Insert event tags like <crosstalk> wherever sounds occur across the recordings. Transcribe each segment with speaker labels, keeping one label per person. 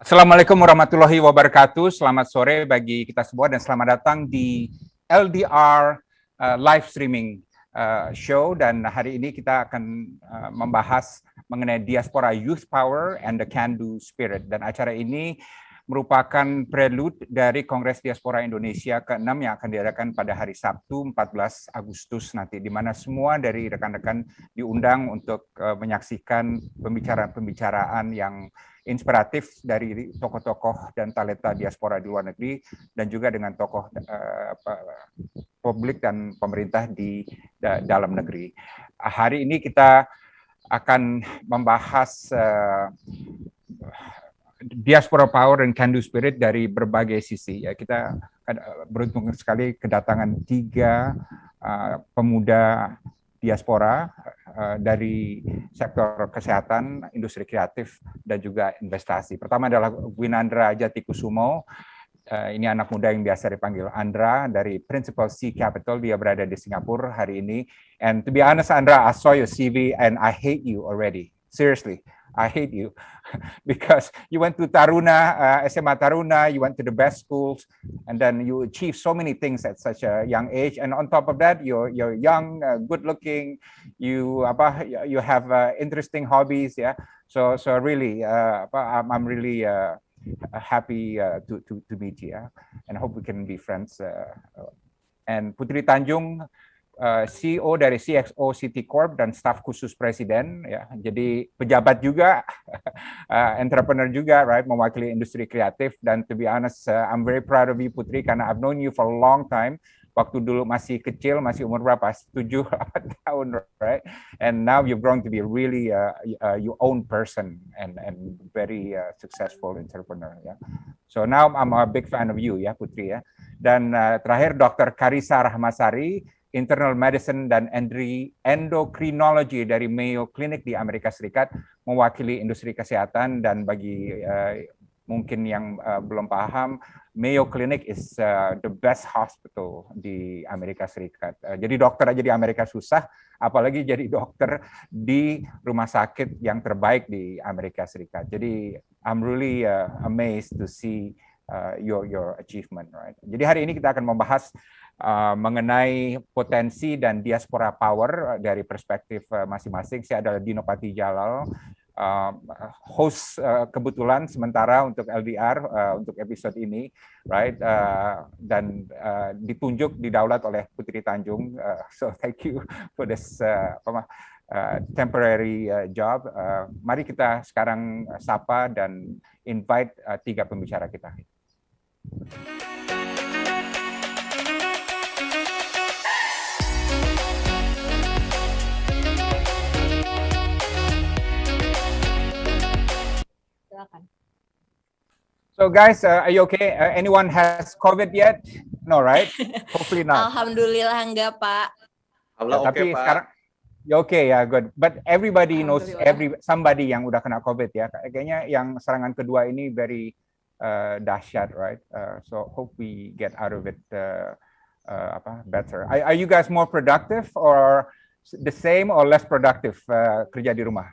Speaker 1: Assalamualaikum warahmatullahi wabarakatuh. Selamat sore bagi kita semua dan selamat datang di LDR uh, live streaming uh, show dan hari ini kita akan uh, membahas mengenai diaspora youth power and the can do spirit dan acara ini merupakan prelude dari Kongres Diaspora Indonesia ke-6 yang akan diadakan pada hari Sabtu 14 Agustus nanti di mana semua dari rekan-rekan diundang untuk uh, menyaksikan pembicaraan-pembicaraan yang inspiratif dari tokoh-tokoh dan talenta diaspora di luar negeri dan juga dengan tokoh eh, publik dan pemerintah di da, dalam negeri. Hari ini kita akan membahas eh, diaspora power dan can do spirit dari berbagai sisi. Ya, kita kan, eh, beruntung sekali kedatangan tiga uh, pemuda diaspora Eh, dari sektor kesehatan, industri kreatif, dan juga investasi. Pertama adalah Gwinandra Jatikusumo, eh, ini anak muda yang biasa dipanggil Andra dari Principal C Capital. Dia berada di Singapura hari ini. And to be honest, Andra, I saw your CV and I hate you already. Seriously, I hate you <laughs> because you went to Taruna, uh, SMA Taruna, you went to the best schools, and then you achieved so many things at such a young age. And on top of that, you're you're young, uh, good looking, you you have uh, interesting hobbies, yeah. So so really, uh, I'm, I'm really uh, happy uh, to, to to meet you, yeah? and hope we can be friends. and Putri Tanjung, Eh, CEO dari CXO City Corp dan staf khusus presiden ya. Jadi pejabat juga, <laughs> eh, entrepreneur juga, right? Mewakili industri kreatif dan to be honest, uh, I'm very proud of you Putri karena I've known you for a long time waktu dulu masih kecil, masih umur berapa? 7 8 <laughs> tahun, right? And now you've grown to be really uh, uh, your own person and and very uh, successful entrepreneur, ya. Yeah. So now I'm a big fan of you ya, Putri ya. Dan uh, terakhir Dr. Karisa Rahmasari internal medicine dan Endocrinology dari Mayo Clinic di Amerika Serikat mewakili industri kesehatan dan bagi uh, mungkin yang uh, belum paham Mayo Clinic is uh, the best hospital di Amerika Serikat. Uh, jadi dokter aja di Amerika susah, apalagi jadi dokter di rumah sakit yang terbaik di Amerika Serikat. Jadi I'm really uh, amazed to see uh, your your achievement, right? Jadi hari ini kita akan membahas uh, mengenai potensi dan diaspora power uh, dari perspektif uh, masing-masing. Saya adalah Dino Pati Jalal, uh, um, host uh, kebetulan sementara untuk LDR uh, untuk episode ini, right? Uh, dan uh, ditunjuk didaulat oleh Putri Tanjung. Uh, <laughs> so thank you for this uh, Uh, temporary uh, job. Uh, mari kita sekarang sapa dan invite uh, tiga pembicara kita. Silakan. So guys, uh, are you okay? Uh, anyone has COVID yet? No, right? <laughs> Hopefully not.
Speaker 2: Alhamdulillah enggak, Pak.
Speaker 1: Allah, ya, tapi okay, sekarang Pak. Ya oke okay, ya yeah, good. But everybody knows every somebody yang udah kena COVID ya. Kayaknya yang serangan kedua ini very uh, dahsyat, right? Uh, so hope we get out of it uh, uh, apa, better. Are, are you guys more productive or the same or less productive uh, kerja di rumah?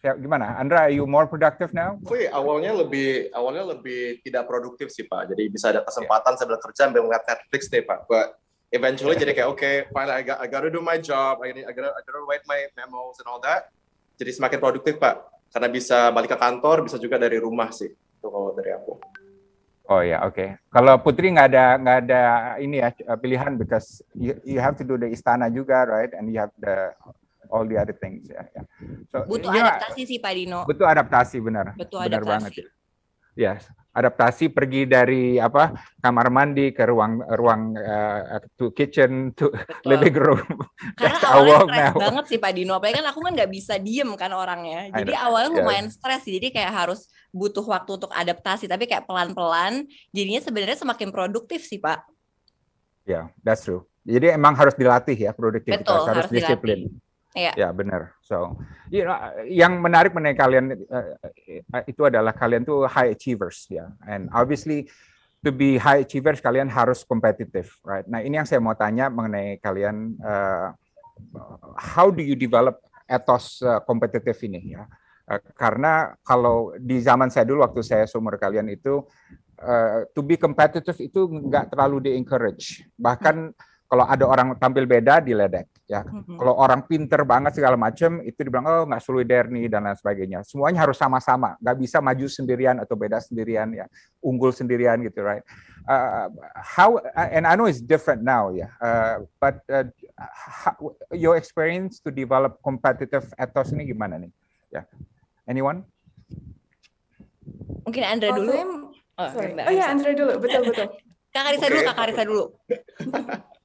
Speaker 1: Ya, gimana? Andra, are you more productive now?
Speaker 3: Wih, awalnya lebih awalnya lebih tidak produktif sih Pak. Jadi bisa ada kesempatan yeah. sambil kerja sambil ngeliat Netflix deh Pak. But eventually ya. jadi kayak oke, okay, fine, I got I do my job, I gotta I gotta, write my memos and all that. Jadi semakin produktif Pak karena bisa balik ke kantor, bisa juga dari rumah sih. Itu
Speaker 1: kalau dari aku. Oh ya, oke. Okay. Kalau Putri nggak ada nggak ada ini ya eh, pilihan because you, you have to do the istana juga, right? And you have the all the other things ya. Yeah. So, butuh ya, adaptasi
Speaker 2: sih Pak Dino. Butuh
Speaker 1: adaptasi benar. Butuh benar banget. banget. Ya ya adaptasi pergi dari apa kamar mandi ke ruang ruang uh, to kitchen to Betul. living room.
Speaker 2: Karena <laughs> awalnya stres banget sih Pak Dino, apalagi kan aku kan nggak bisa diem kan orangnya. Jadi awalnya lumayan stres sih, jadi kayak harus butuh waktu untuk adaptasi. Tapi kayak pelan-pelan, jadinya sebenarnya semakin produktif sih Pak.
Speaker 1: Ya, yeah, that's true. Jadi emang harus dilatih ya produktivitas, Betul, harus, harus disiplin. Iya. Ya benar. So, you know, yang menarik mengenai kalian uh, itu adalah kalian tuh high achievers ya. Yeah. And hmm. obviously to be high achievers kalian harus kompetitif, right? Nah ini yang saya mau tanya mengenai kalian, uh, how do you develop etos uh, eh, kompetitif ini ya? Uh, karena kalau di zaman saya dulu waktu saya seumur kalian itu uh, to be competitive itu nggak terlalu di encourage, bahkan hmm. Kalau ada orang tampil beda diledek, ya. Mm-hmm. Kalau orang pinter banget segala macam itu dibilang oh nggak solider nih dan lain sebagainya. Semuanya harus sama-sama, nggak bisa maju sendirian atau beda sendirian, ya, unggul sendirian gitu, right? Uh, how uh, and I know it's different now, ya. Yeah. Uh, but uh, how, your experience to develop competitive ethos ini gimana nih? Ya, yeah. anyone?
Speaker 2: Mungkin Andre oh, dulu. oh, oh ya Andre dulu, betul betul. Kak Arisa okay. dulu, Kak Arisa dulu.
Speaker 3: <laughs>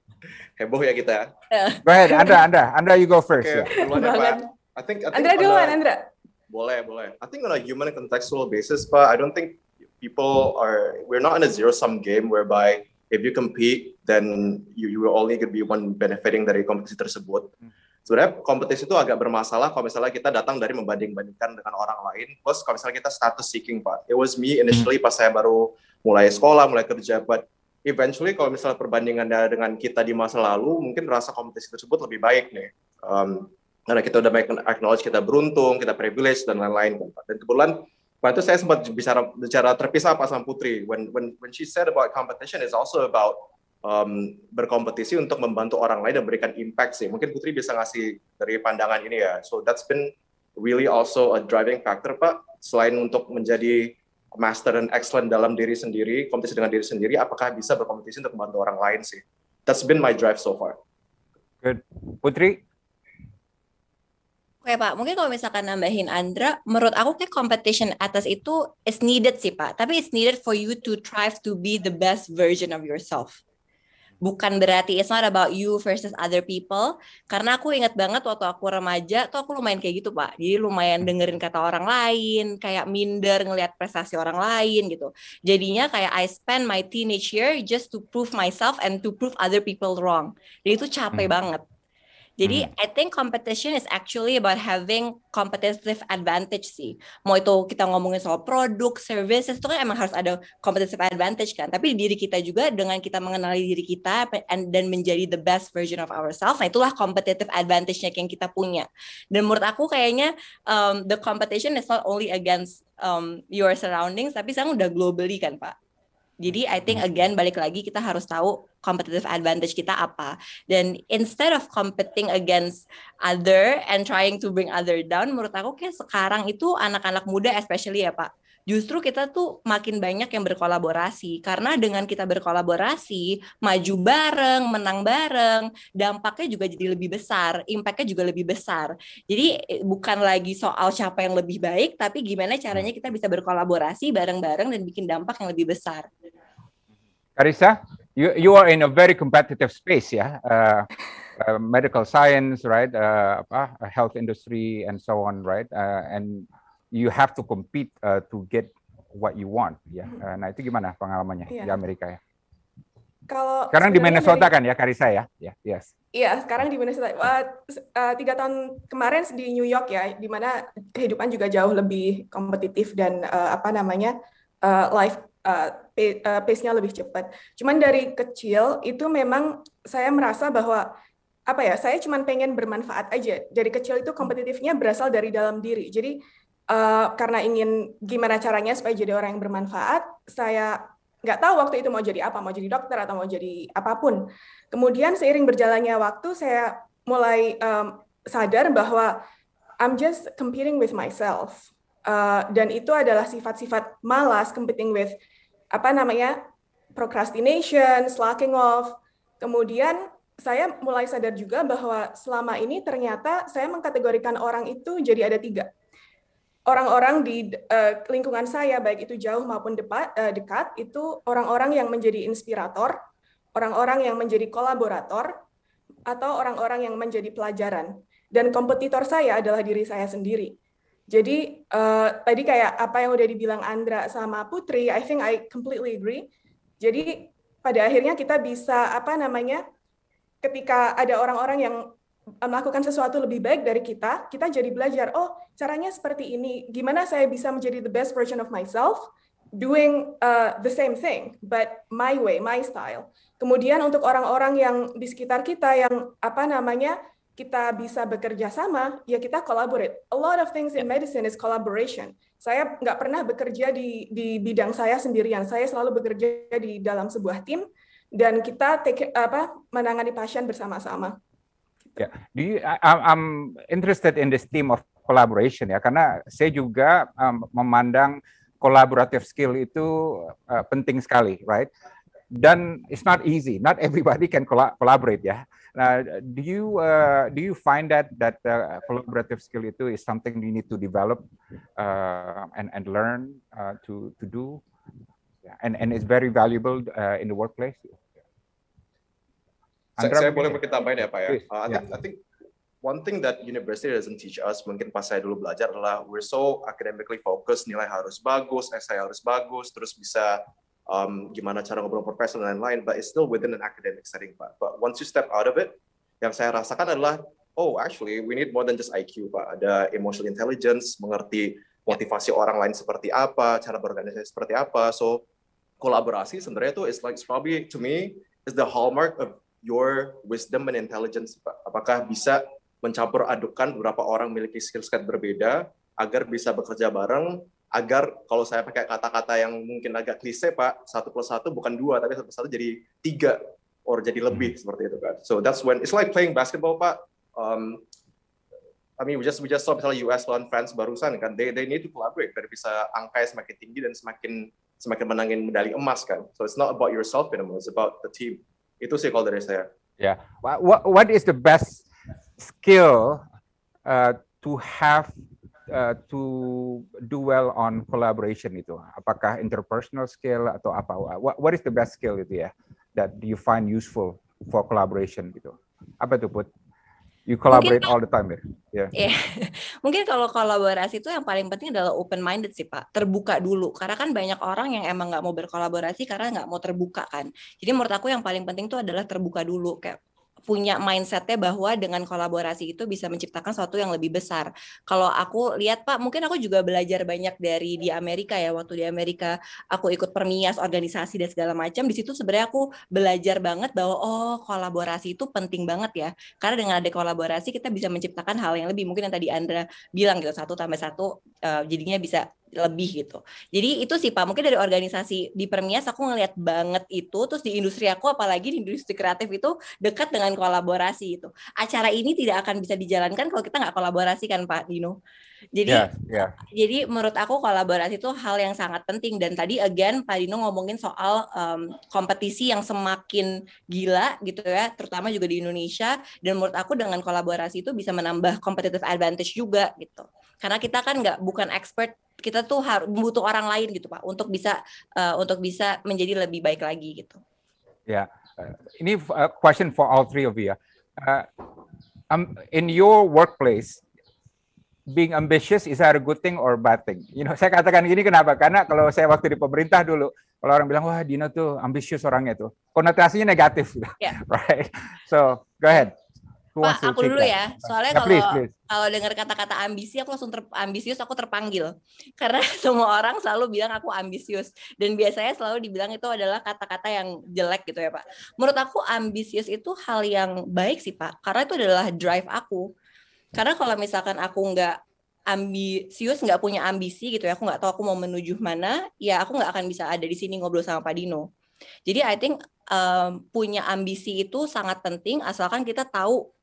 Speaker 3: heboh ya kita.
Speaker 2: Go ahead, Andra,
Speaker 1: Andra, Andra, you go first. Okay, ya.
Speaker 2: ya Pak.
Speaker 3: I think, I think Andra duluan, Andra. Boleh, boleh. I think on a human contextual basis, Pak, I don't think people are. We're not in a zero-sum game whereby if you compete, then you you will only be one benefiting dari kompetisi tersebut. Hmm. sebenarnya kompetisi itu agak bermasalah kalau misalnya kita datang dari membanding-bandingkan dengan orang lain plus kalau misalnya kita status seeking pak it was me initially pas saya baru mulai sekolah mulai kerja but eventually kalau misalnya perbandingan dengan kita di masa lalu, mungkin rasa kompetisi tersebut lebih baik nih. Um, karena kita udah make acknowledge kita beruntung, kita privilege dan lain-lain. Dan kebetulan waktu itu saya sempat bicara bicara terpisah Pak sama Putri. When when when she said about competition is also about um, berkompetisi untuk membantu orang lain dan berikan impact sih. Mungkin Putri bisa ngasih dari pandangan ini ya. So that's been really also a driving factor Pak. Selain untuk menjadi master dan excellent dalam diri sendiri, kompetisi dengan diri sendiri, apakah bisa berkompetisi untuk membantu orang lain sih. That's been my drive so far.
Speaker 1: Good. Putri?
Speaker 2: Oke okay, Pak, mungkin kalau misalkan nambahin Andra, menurut aku kayak competition atas itu is needed sih Pak, tapi it's needed for you to try to be the best version of yourself bukan berarti it's not about you versus other people karena aku ingat banget waktu aku remaja tuh aku lumayan kayak gitu pak jadi lumayan hmm. dengerin kata orang lain kayak minder ngelihat prestasi orang lain gitu jadinya kayak I spend my teenage year just to prove myself and to prove other people wrong jadi itu capek hmm. banget jadi hmm. I think competition is actually about having competitive advantage sih. Mau itu kita ngomongin soal produk, services itu kan emang harus ada competitive advantage kan. Tapi di diri kita juga dengan kita mengenali diri kita and, dan menjadi the best version of ourselves, nah itulah competitive advantage-nya yang kita punya. Dan menurut aku kayaknya um, the competition is not only against um, your surroundings, tapi sekarang udah globally kan Pak. Jadi I think hmm. again balik lagi kita harus tahu competitive advantage kita apa. Dan instead of competing against other and trying to bring other down, menurut aku kayak sekarang itu anak-anak muda especially ya Pak, justru kita tuh makin banyak yang berkolaborasi karena dengan kita berkolaborasi maju bareng menang bareng dampaknya juga jadi lebih besar impactnya juga lebih besar jadi eh, bukan lagi soal siapa yang lebih baik tapi gimana caranya kita bisa berkolaborasi bareng-bareng dan bikin dampak yang lebih besar
Speaker 1: Karissa you you are in a very competitive space ya yeah? uh, uh, medical science right uh, apa uh, health industry and so on right uh, and you have to compete uh, to get what you want ya. Hmm. Uh, nah itu gimana pengalamannya yeah. di Amerika ya?
Speaker 4: Kalau sekarang di Minnesota dari, kan ya
Speaker 1: Karisa ya, ya yeah, yes.
Speaker 4: Iya sekarang di Minnesota. Uh, uh, tiga tahun kemarin di New York ya, di mana kehidupan juga jauh lebih kompetitif dan uh, apa namanya uh, life uh, uh pace-nya lebih cepat. Cuman dari kecil itu memang saya merasa bahwa apa ya saya cuma pengen bermanfaat aja. Dari kecil itu hmm. kompetitifnya berasal dari dalam diri. Jadi uh, karena ingin gimana caranya supaya jadi orang yang bermanfaat, saya nggak tahu waktu itu mau jadi apa, mau jadi dokter atau mau jadi apapun. Kemudian seiring berjalannya waktu, saya mulai um, sadar bahwa I'm just competing with myself. Uh, dan itu adalah sifat-sifat malas, competing with apa namanya procrastination, slacking off. Kemudian saya mulai sadar juga bahwa selama ini ternyata saya mengkategorikan orang itu jadi ada tiga orang-orang di uh, lingkungan saya, baik itu jauh maupun depat, uh, eh, dekat, itu orang-orang yang menjadi inspirator, orang-orang yang menjadi kolaborator, atau orang-orang yang menjadi pelajaran. Dan kompetitor saya adalah diri saya sendiri. Jadi uh, tadi kayak apa yang udah dibilang Andra sama Putri, I think I completely agree. Jadi pada akhirnya kita bisa apa namanya, ketika ada orang-orang yang melakukan sesuatu lebih baik dari kita, kita jadi belajar, oh caranya seperti ini, gimana saya bisa menjadi the best version of myself doing uh, the same thing, but my way, my style. Kemudian untuk orang-orang yang di sekitar kita yang apa namanya, kita bisa bekerja sama, ya kita collaborate. A lot of things in ya. medicine is collaboration. Saya nggak pernah bekerja di, di bidang saya sendirian. Saya selalu bekerja di dalam sebuah tim dan kita take, apa, menangani pasien bersama-sama
Speaker 1: yeah. do you, I, I'm interested in this theme of collaboration ya, karena saya juga um, memandang collaborative skill itu uh, penting sekali, right? Dan it's not easy. Not everybody can collaborate ya. Nah, do you uh, do you find that that uh, collaborative skill itu is something you need to develop uh, and and learn uh, to to do, Yeah, and and it's very valuable uh, in the workplace saya, boleh mungkin ya? tambahin ya Pak ya. Uh,
Speaker 3: I, think, yeah. I think one thing that university doesn't teach us, mungkin pas saya dulu belajar adalah we're so academically focused, nilai harus bagus, essay harus bagus, terus bisa um, gimana cara ngobrol profesional dan lain-lain, but it's still within an academic setting, Pak. But once you step out of it, yang saya rasakan adalah, oh actually we need more than just IQ, Pak. Ada emotional intelligence, mengerti motivasi orang lain seperti apa, cara berorganisasi seperti apa. So kolaborasi sebenarnya itu is like it's probably to me is the hallmark of your wisdom and intelligence, Pak? Apakah bisa mencampur adukan beberapa orang memiliki skill set berbeda agar bisa bekerja bareng agar kalau saya pakai kata-kata yang mungkin agak klise Pak satu plus satu bukan dua tapi satu plus satu jadi tiga or jadi lebih hmm. seperti itu kan so that's when it's like playing basketball Pak um, I mean we just we just saw misalnya US lawan France barusan kan they they need to collaborate biar bisa angka semakin tinggi dan semakin semakin menangin medali emas kan so it's not about yourself anymore it's about the team itu sih kalau dari saya.
Speaker 1: Ya, yeah. what what is the best skill uh, to have uh, to do well on collaboration itu? Apakah interpersonal skill atau apa? What, what is the best skill itu ya that you find useful for collaboration gitu? Apa tuh put? you collaborate mungkin, all the time ya. Yeah.
Speaker 2: yeah. <laughs> mungkin kalau kolaborasi itu yang paling penting adalah open minded sih pak, terbuka dulu. Karena kan banyak orang yang emang nggak mau berkolaborasi karena nggak mau terbuka kan. Jadi menurut aku yang paling penting itu adalah terbuka dulu kayak punya mindsetnya bahwa dengan kolaborasi itu bisa menciptakan sesuatu yang lebih besar. Kalau aku lihat Pak, mungkin aku juga belajar banyak dari di Amerika ya. Waktu di Amerika aku ikut permias organisasi dan segala macam. Di situ sebenarnya aku belajar banget bahwa oh kolaborasi itu penting banget ya. Karena dengan ada kolaborasi kita bisa menciptakan hal yang lebih. Mungkin yang tadi Andra bilang gitu satu tambah satu uh, jadinya bisa lebih gitu. Jadi itu sih Pak, mungkin dari organisasi di Permias aku ngelihat banget itu, terus di industri aku apalagi di industri kreatif itu dekat dengan kolaborasi itu. Acara ini tidak akan bisa dijalankan kalau kita nggak kolaborasi kan Pak Dino. Jadi yeah, yeah. jadi menurut aku kolaborasi itu hal yang sangat penting dan tadi again Pak Dino ngomongin soal um, kompetisi yang semakin gila gitu ya, terutama juga di Indonesia dan menurut aku dengan kolaborasi itu bisa menambah competitive advantage juga gitu karena kita kan nggak bukan expert kita tuh harus butuh orang lain gitu pak untuk bisa uh, untuk bisa menjadi lebih baik lagi gitu
Speaker 1: ya yeah. uh, ini uh, question for all three of you uh, um, in your workplace being ambitious is that a good thing or bad thing? You know, saya katakan gini kenapa? Karena kalau saya waktu di pemerintah dulu, kalau orang bilang wah Dino tuh ambisius orangnya tuh, konotasinya negatif, yeah. <laughs> right? So go ahead. Pak, aku dulu ya. Soalnya ya, kalau
Speaker 2: kalau dengar kata-kata ambisi, aku langsung ter, ambisius, aku terpanggil. <laughs> Karena semua orang selalu bilang aku ambisius, dan biasanya selalu dibilang itu adalah kata-kata yang jelek gitu ya, Pak. Menurut aku ambisius itu hal yang baik sih, Pak. Karena itu adalah drive aku. Karena kalau misalkan aku nggak ambisius, nggak punya ambisi gitu ya, aku nggak tahu aku mau menuju mana, ya aku nggak akan bisa ada di sini ngobrol sama Pak Dino. Jadi I think um, punya ambisi itu sangat penting asalkan kita tahu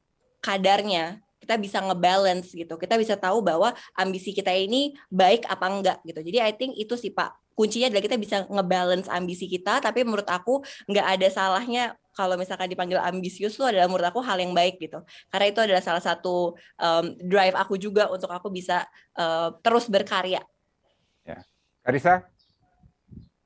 Speaker 2: kadarnya kita bisa ngebalance gitu kita bisa tahu bahwa ambisi kita ini baik apa enggak gitu jadi I think itu sih pak kuncinya adalah kita bisa ngebalance ambisi kita tapi menurut aku nggak ada salahnya kalau misalkan dipanggil ambisius itu adalah menurut aku hal yang baik gitu karena itu adalah salah satu um, drive aku juga untuk
Speaker 4: aku bisa uh, terus berkarya.
Speaker 1: Ya, Karisa?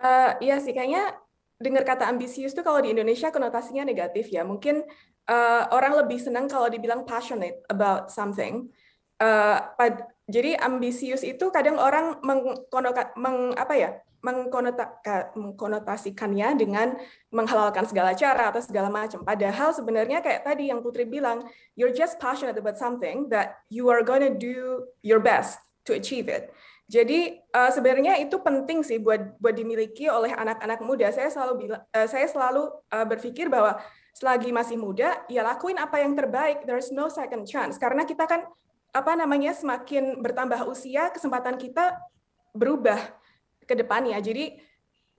Speaker 4: Uh, ya sih kayaknya dengar kata ambisius tuh kalau di Indonesia konotasinya negatif ya mungkin uh, orang lebih senang kalau dibilang passionate about something. Uh, jadi ambisius itu kadang orang mengkonokat, meng, apa ya, mengkonotasikannya dengan menghalalkan segala cara atau segala macam. Padahal sebenarnya kayak tadi yang Putri bilang, you're just passionate about something that you are gonna do your best to achieve it. Jadi uh, sebenarnya itu penting sih buat buat dimiliki oleh anak-anak muda. Saya selalu bila, uh, saya selalu uh, berpikir bahwa selagi masih muda ya lakuin apa yang terbaik There is no second chance karena kita kan apa namanya semakin bertambah usia kesempatan kita berubah ke depannya jadi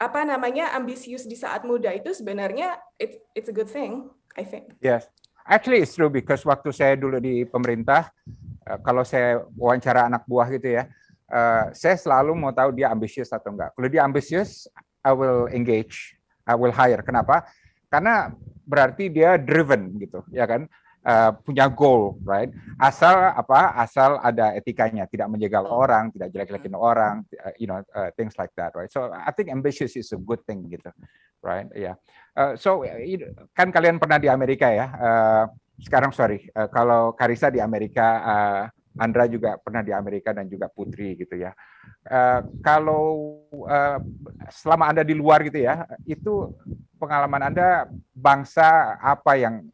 Speaker 4: apa namanya ambisius di saat muda itu sebenarnya it, it's a good thing I think
Speaker 1: yes actually it's true because waktu saya dulu di pemerintah eh, kalau saya wawancara anak buah gitu ya eh, saya selalu mau tahu dia ambisius atau enggak. Kalau dia ambisius, I will engage, I will hire. Kenapa? Karena berarti dia driven gitu, ya kan? Uh, punya goal, right? Asal apa? Asal ada etikanya, tidak menjegal orang, tidak jelek-jelekin hmm. orang, uh, you know, uh, things like that, right? So I think ambitious is a good thing gitu, right? Yeah. Uh, so kan kalian pernah di Amerika ya? Uh, sekarang sorry, uh, kalau Karisa di Amerika uh, Andra juga pernah di Amerika dan juga Putri gitu ya. Uh, kalau uh, selama Anda di luar gitu ya, itu pengalaman Anda bangsa apa yang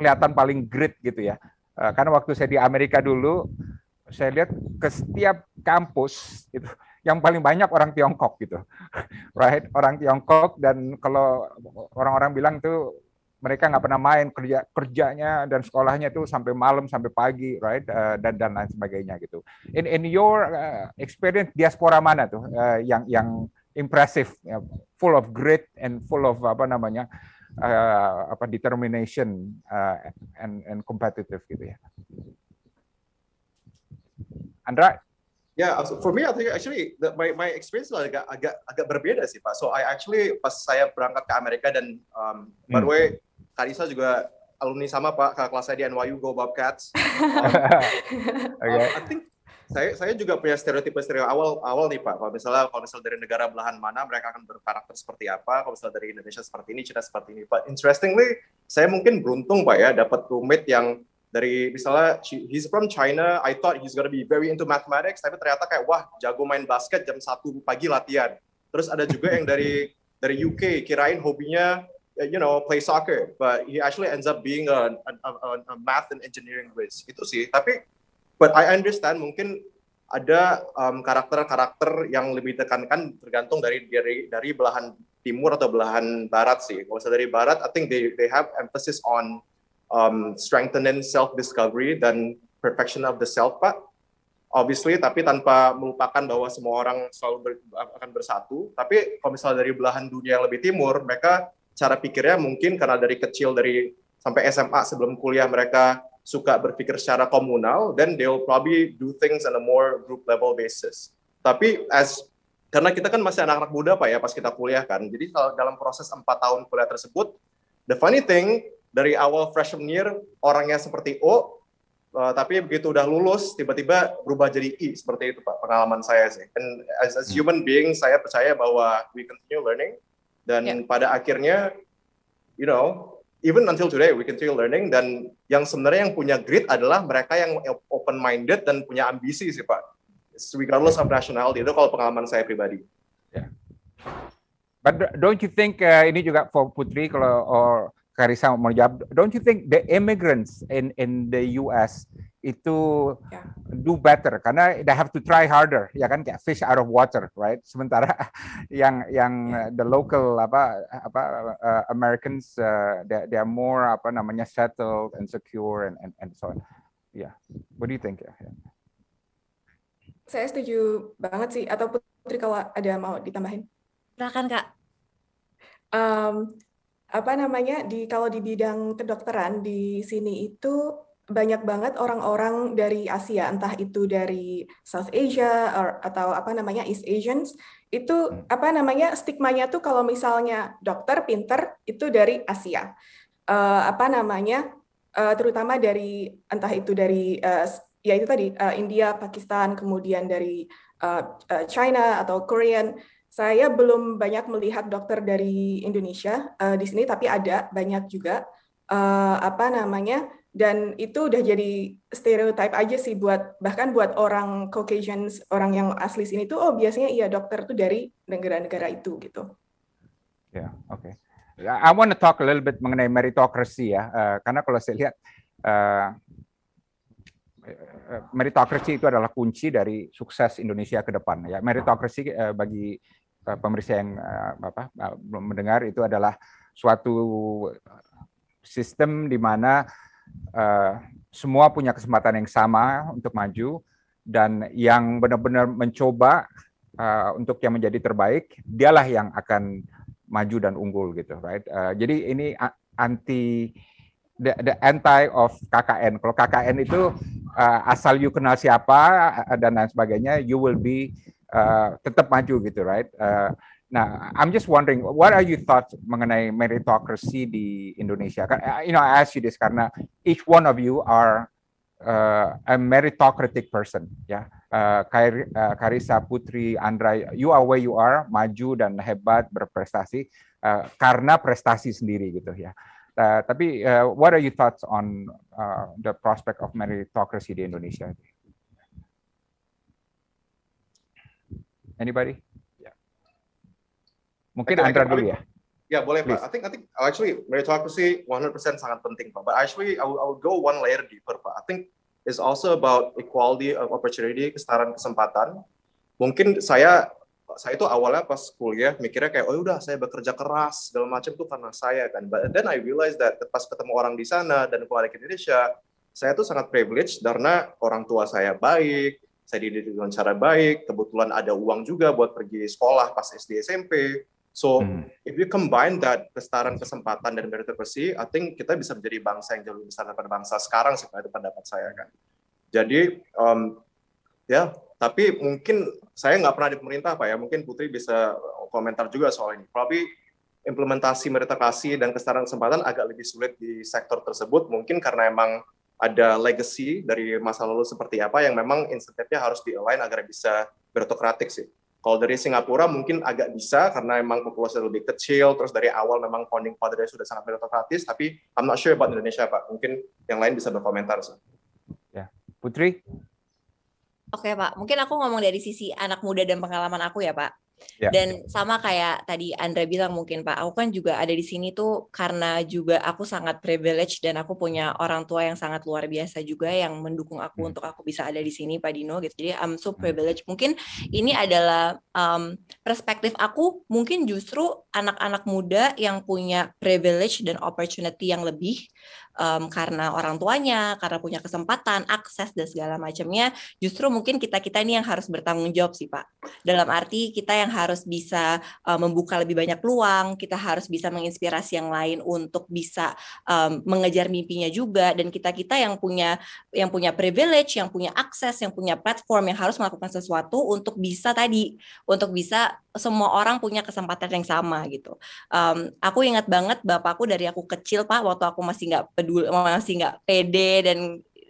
Speaker 1: kelihatan paling great gitu ya? Uh, karena waktu saya di Amerika dulu, saya lihat ke setiap kampus itu yang paling banyak orang Tiongkok gitu, <laughs> right? Orang Tiongkok dan kalau orang-orang bilang tuh mereka nggak pernah main kerja kerjanya dan sekolahnya itu sampai malam sampai pagi right uh, dan dan lain sebagainya gitu in in your uh, experience diaspora mana tuh uh, yang yang impressive ya, full of grit and full of apa namanya uh, apa determination uh, and and competitive gitu ya Andra
Speaker 3: Ya, yeah, for me, I think actually the, my my experience lah agak agak agak berbeda sih pak. So I actually pas saya berangkat ke Amerika dan um, by the hmm. way Karisa juga alumni sama Pak, kakak kelas saya di NYU Go Bobcats. Um, okay. um, I think saya saya juga punya stereotipe stereo awal awal nih Pak. Kalau misalnya kalau misalnya dari negara belahan mana mereka akan berkarakter seperti apa, kalau misalnya dari Indonesia seperti ini, Cina seperti ini. Pak, interestingly saya mungkin beruntung Pak ya dapat roommate yang dari misalnya he's from China, I thought he's gonna be very into mathematics, tapi ternyata kayak wah jago main basket jam satu pagi latihan. Terus ada juga yang dari dari UK, kirain hobinya Uh, you know play soccer, but he actually ends up being a, a, a math and engineering whiz itu sih. Tapi but I understand mungkin ada karakter um, karakter-karakter yang lebih tekankan tergantung dari dari dari belahan timur atau belahan barat sih. Kalau dari barat, I think they they have emphasis on um, strengthening self discovery dan perfection of the self, Pak. Obviously, tapi tanpa melupakan bahwa semua orang selalu ber, akan bersatu. Tapi kalau misalnya dari belahan dunia yang lebih timur, mereka cara pikirnya mungkin karena dari kecil dari sampai SMA sebelum kuliah mereka suka berpikir secara komunal, then they'll probably do things on a more group level basis. Tapi as karena kita kan masih anak-anak muda pak ya pas kita kuliah kan, jadi kalau dalam proses empat tahun kuliah tersebut, the funny thing dari awal freshman year orangnya seperti O, uh, tapi begitu udah lulus tiba-tiba berubah jadi I seperti itu pak pengalaman saya sih. And as, as hmm. human being saya percaya bahwa we continue learning dan yeah. pada akhirnya, you know, even until today we continue learning dan yang sebenarnya yang punya grit adalah mereka yang open minded dan punya ambisi sih pak. Regardless of nationality itu kalau pengalaman saya pribadi. Yeah.
Speaker 1: But don't you think uh, ini juga for Putri kalau or Karisa mau jawab, don't you think the immigrants in in the US itu yeah. do better karena they have to try harder ya kan kayak fish out of water right sementara <laughs> yang yang yeah. the local apa apa uh, Americans uh, they, they are more apa namanya settled and secure and and, and so on yeah what do you think yeah. Ya.
Speaker 4: saya setuju banget sih atau Putri kalau ada mau ditambahin silakan kak um, apa namanya di kalau di bidang kedokteran di sini itu banyak banget orang-orang dari Asia, entah itu dari South Asia or, atau apa namanya East Asians, itu hmm. apa namanya stigmanya tuh kalau misalnya dokter pinter itu dari Asia, uh, apa namanya uh, terutama dari entah itu dari uh, ya itu tadi uh, India, Pakistan, kemudian dari uh, uh, China atau Korean. Saya belum banyak melihat dokter dari Indonesia uh, di sini, tapi ada banyak juga uh, apa namanya dan itu udah jadi stereotype aja sih buat bahkan buat orang Caucasians orang yang asli sini tuh oh biasanya iya dokter tuh dari negara-negara itu gitu.
Speaker 1: Ya yeah, oke. Okay. Ya, I want to talk a little bit mengenai meritokrasi ya uh, karena kalau saya lihat uh, eh, eh, meritokrasi itu adalah kunci dari sukses Indonesia ke depan ya meritokrasi uh, bagi uh, pemirsa yang uh, apa uh, mendengar itu adalah suatu sistem di mana Eh, semua punya kesempatan yang sama untuk maju dan yang benar-benar mencoba uh, untuk yang menjadi terbaik dialah yang akan maju dan unggul gitu right uh, jadi ini anti the, the anti of KKN kalau KKN itu uh, asal you kenal siapa dan lain sebagainya you will be uh, tetap maju gitu right uh, Nah, I'm just wondering, what are your thoughts mengenai meritocracy di Indonesia? Eh, you know, I ask you this karena each one of you are uh, a meritocratic person, ya. Yeah? Uh, uh Karisa Putri, Andra, you are where you are, maju dan hebat berprestasi uh, karena prestasi sendiri gitu ya. Uh, tapi uh, what are your thoughts on uh, the prospect of meritocracy di Indonesia? Anybody? Mungkin yang Andra dulu ya. Yeah, boleh Please. Pak. I think
Speaker 3: I think oh, actually meritocracy 100% sangat penting Pak. But actually I will, I will go one layer deeper Pak. I think it's also about equality of opportunity, kesetaraan kesempatan. Mungkin saya saya itu awalnya pas kuliah mikirnya kayak oh ya udah saya bekerja keras segala macam tuh karena saya kan. But then I realize that pas ketemu orang di sana dan keluar ke Indonesia, saya itu sangat privilege karena orang tua saya baik, saya dididik dengan cara baik, kebetulan ada uang juga buat pergi sekolah pas SD SMP So hmm. if you combine that kesetaraan kesempatan dan meritokrasi, I think kita bisa menjadi bangsa yang jauh lebih besar daripada bangsa sekarang sih itu pendapat saya kan. Jadi um, ya tapi mungkin saya nggak pernah di pemerintah pak ya mungkin Putri bisa uh, komentar juga soal ini. Tapi implementasi meritokrasi dan kesetaraan kesempatan agak lebih sulit di sektor tersebut mungkin karena emang ada legacy dari masa lalu seperti apa yang memang insentifnya harus di-align agar bisa meritokratik sih. Kalau dari Singapura mungkin agak bisa karena memang populasi lebih kecil, terus dari awal memang founding father sudah sangat meritokratis, tapi I'm not sure about Indonesia, Pak. Mungkin yang lain bisa berkomentar. So.
Speaker 1: Ya, Putri?
Speaker 2: Oke, Pak. Mungkin aku ngomong dari sisi anak muda dan pengalaman aku ya, Pak. Yeah. Dan ya. sama kayak tadi Andra bilang mungkin Pak, aku kan juga ada di sini tuh karena juga aku sangat privilege dan aku punya orang tua yang sangat luar biasa juga yang mendukung aku mm. untuk aku bisa ada di sini Pak Dino gitu. Jadi I'm so hmm. privilege Mungkin ini adalah um, perspektif aku mungkin justru anak-anak muda yang punya privilege dan opportunity yang lebih um, karena orang tuanya, karena punya kesempatan, akses dan segala macamnya, justru mungkin kita-kita ini yang harus bertanggung jawab sih, Pak. Dalam arti kita yang harus bisa um, membuka lebih banyak peluang, kita harus bisa menginspirasi yang lain untuk bisa um, mengejar mimpinya juga dan kita-kita yang punya yang punya privilege, yang punya akses, yang punya platform yang harus melakukan sesuatu untuk bisa tadi untuk bisa semua orang punya kesempatan yang sama gitu. Um, aku ingat banget bapakku dari aku kecil pak, waktu aku masih nggak peduli dulu masih nggak pede dan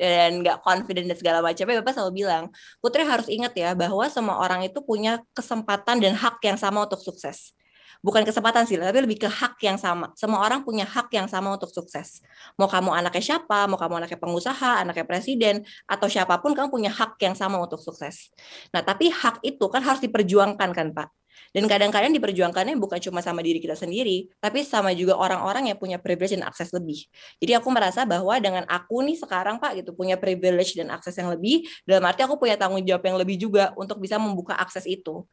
Speaker 2: dan nggak confident dan segala macamnya bapak selalu bilang putri harus ingat ya bahwa semua orang itu punya kesempatan dan hak yang sama untuk sukses bukan kesempatan sih tapi lebih ke hak yang sama semua orang punya hak yang sama untuk sukses mau kamu anaknya siapa mau kamu anaknya pengusaha anaknya presiden atau siapapun kamu punya hak yang sama untuk sukses nah tapi hak itu kan harus diperjuangkan kan pak dan kadang-kadang diperjuangkannya bukan cuma sama diri kita sendiri, tapi sama juga orang-orang yang punya privilege dan akses lebih. Jadi aku merasa bahwa dengan aku nih sekarang Pak gitu punya privilege dan akses yang lebih, dalam arti aku punya tanggung jawab yang lebih juga untuk bisa membuka akses itu.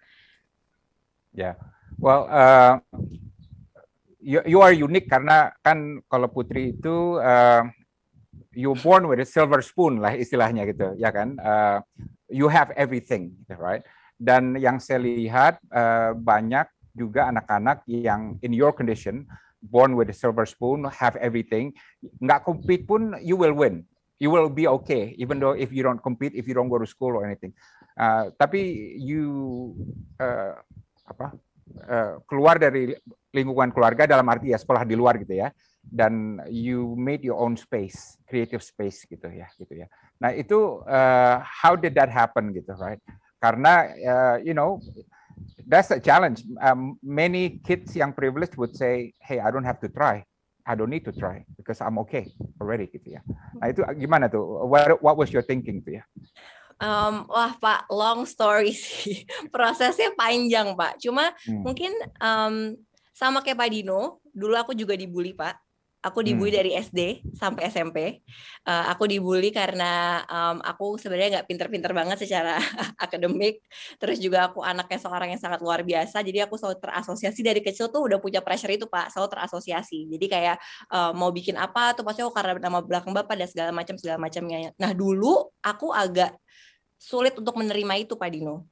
Speaker 1: Ya, yeah. well, uh, you, you are unique karena kan kalau Putri itu uh, you born with a silver spoon lah istilahnya gitu, ya kan? Uh, you have everything, right? Dan yang saya lihat eh, banyak juga anak-anak yang in your condition born with a silver spoon have everything nggak compete pun you will win you will be okay even though if you don't compete if you don't go to school or anything uh, tapi you uh, apa uh, keluar dari lingkungan keluarga dalam arti ya sekolah di luar gitu ya dan you made your own space creative space gitu ya gitu ya nah itu uh, how did that happen gitu right karena uh, you know that's a challenge. Um, many kids yang privileged would say, hey, I don't have to try. I don't need to try because I'm okay already gitu ya. Nah itu gimana tuh? What, what was your thinking tuh ya?
Speaker 2: Um, wah Pak, long story <laughs> sih. Prosesnya panjang Pak. Cuma hmm. mungkin um, sama kayak Pak Dino, dulu aku juga dibully Pak. Aku dibully hmm. dari SD sampai SMP. Uh, eh, aku dibully karena um, aku sebenarnya nggak pinter-pinter banget secara <laughs> akademik. Terus juga aku anaknya seorang yang sangat luar biasa. Jadi aku selalu terasosiasi dari kecil tuh udah punya pressure itu pak, selalu terasosiasi. Jadi kayak uh, mau bikin apa tuh pasti aku karena nama belakang bapak dan segala macam segala macamnya. Nah dulu aku agak sulit untuk menerima itu Pak Dino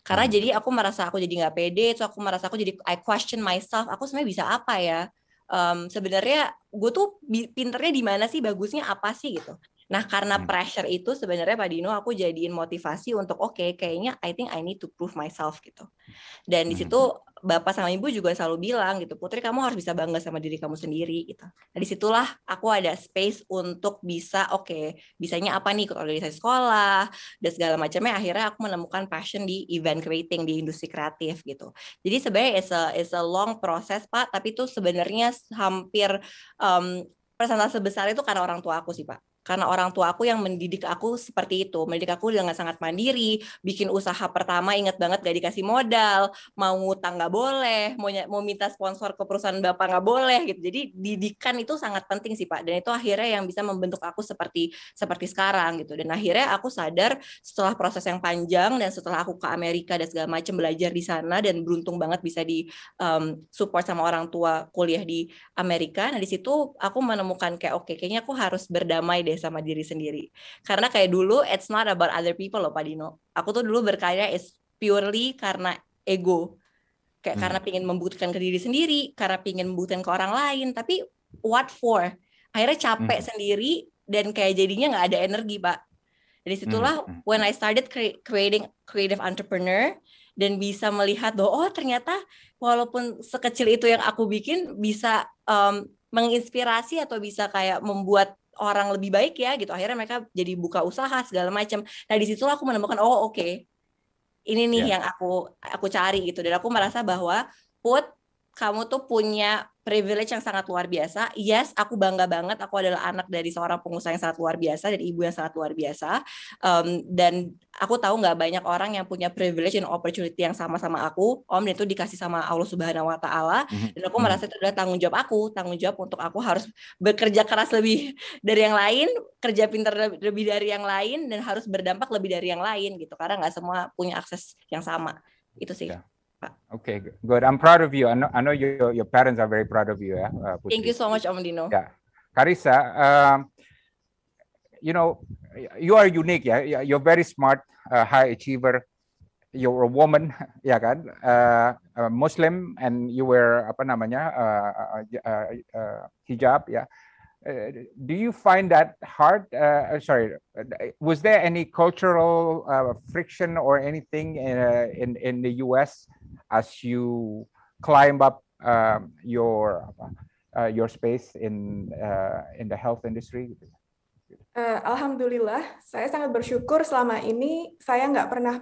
Speaker 2: karena hmm. jadi aku merasa aku jadi nggak pede terus aku merasa aku jadi I question myself aku sebenarnya bisa apa ya um, sebenarnya gue tuh pinternya di mana sih bagusnya apa sih gitu Nah, karena hmm. pressure itu sebenarnya Pak Dino aku jadiin motivasi untuk oke, okay, kayaknya I think I need to prove myself gitu. Dan di situ hmm. Bapak sama Ibu juga selalu bilang gitu, "Putri, kamu harus bisa bangga sama diri kamu sendiri." gitu. Nah, situlah aku ada space untuk bisa oke, okay, bisanya apa nih kalau dari sekolah dan segala macamnya akhirnya aku menemukan passion di event creating di industri kreatif gitu. Jadi sebenarnya it's a, it's a long process, Pak, tapi itu sebenarnya hampir um, persentase besar itu karena orang tua aku sih, Pak karena orang tua aku yang mendidik aku seperti itu mendidik aku dengan sangat mandiri bikin usaha pertama inget banget gak dikasih modal mau ngutang nggak boleh mau mau minta sponsor ke perusahaan bapak nggak boleh gitu jadi didikan itu sangat penting sih pak dan itu akhirnya yang bisa membentuk aku seperti seperti sekarang gitu dan akhirnya aku sadar setelah proses yang panjang dan setelah aku ke Amerika dan segala macam belajar di sana dan beruntung banget bisa di um, support sama orang tua kuliah di Amerika nah di situ aku menemukan kayak oke okay, kayaknya aku harus berdamai deh deh sama diri sendiri. Karena kayak dulu it's not about other people loh Pak Dino. Aku tuh dulu berkarya is purely karena ego. Kayak hmm. karena pingin membuktikan ke diri sendiri, karena pingin membuktikan ke orang lain. Tapi what for? Akhirnya capek hmm. sendiri dan kayak jadinya nggak ada energi Pak. jadi situlah hmm, hmm. when I started creating creative entrepreneur dan bisa melihat bahwa oh ternyata walaupun sekecil itu yang aku bikin bisa um, menginspirasi atau bisa kayak membuat orang lebih baik ya gitu akhirnya mereka jadi buka usaha segala macam nah disitulah aku menemukan oh oke okay, ini nih yeah. yang aku aku cari gitu dan aku merasa bahwa put kamu tuh punya privilege yang sangat luar biasa. Yes, aku bangga banget. Aku adalah anak dari seorang pengusaha yang sangat luar biasa dan ibu yang sangat luar biasa. Um, dan aku tahu nggak banyak orang yang punya privilege dan opportunity yang sama sama aku. Om itu dikasih sama Allah Subhanahu Wa Taala. Mhm, dan aku merasa mhm. itu adalah tanggung jawab aku, tanggung jawab untuk aku harus bekerja keras lebih dari yang lain, kerja pintar lebih dari yang lain, dan harus berdampak lebih dari yang lain gitu. Karena nggak semua punya akses yang sama. Itu
Speaker 1: sih. Yeah. Okay, good. I'm proud of you. I know, I know your, your parents are very proud of you. Uh, Thank
Speaker 2: you so much, Amdino. Yeah.
Speaker 1: Carissa, um, you know, you are unique. Yeah, you're very smart, uh, high achiever. You're a woman, <laughs> yeah, kan? Uh, a Muslim, and you wear apa namanya uh, uh, uh, uh hijab, yeah. do you find that hard? sorry, was there any cultural friction or anything in, in the U.S. as you climb up um, your uh, your space in uh, in the health industry?
Speaker 4: Uh, Alhamdulillah, saya sangat bersyukur selama ini saya nggak pernah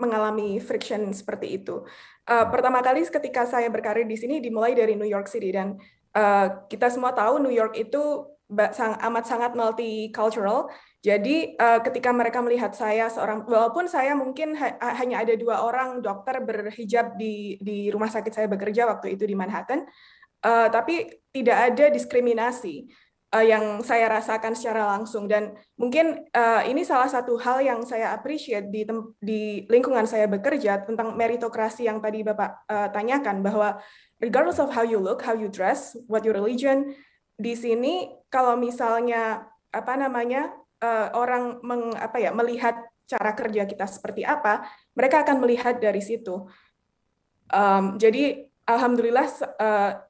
Speaker 4: mengalami friction seperti itu. Uh, pertama kali ketika saya berkarir di sini dimulai dari New York City dan uh, kita semua tahu New York itu sang, amat sangat multicultural. Jadi eh, ketika mereka melihat saya seorang, walaupun saya mungkin hanya ada dua orang dokter berhijab di di rumah sakit saya bekerja waktu itu di Manhattan, eh, tapi tidak ada diskriminasi eh, yang saya rasakan secara langsung dan mungkin ini salah satu hal yang saya appreciate di di lingkungan saya bekerja tentang meritokrasi yang tadi Bapak tanyakan bahwa regardless of how you look, how you dress, what your religion, di sini kalau misalnya apa namanya uh, orang meng, apa ya melihat cara kerja kita seperti apa, mereka akan melihat dari situ. Um, jadi alhamdulillah uh,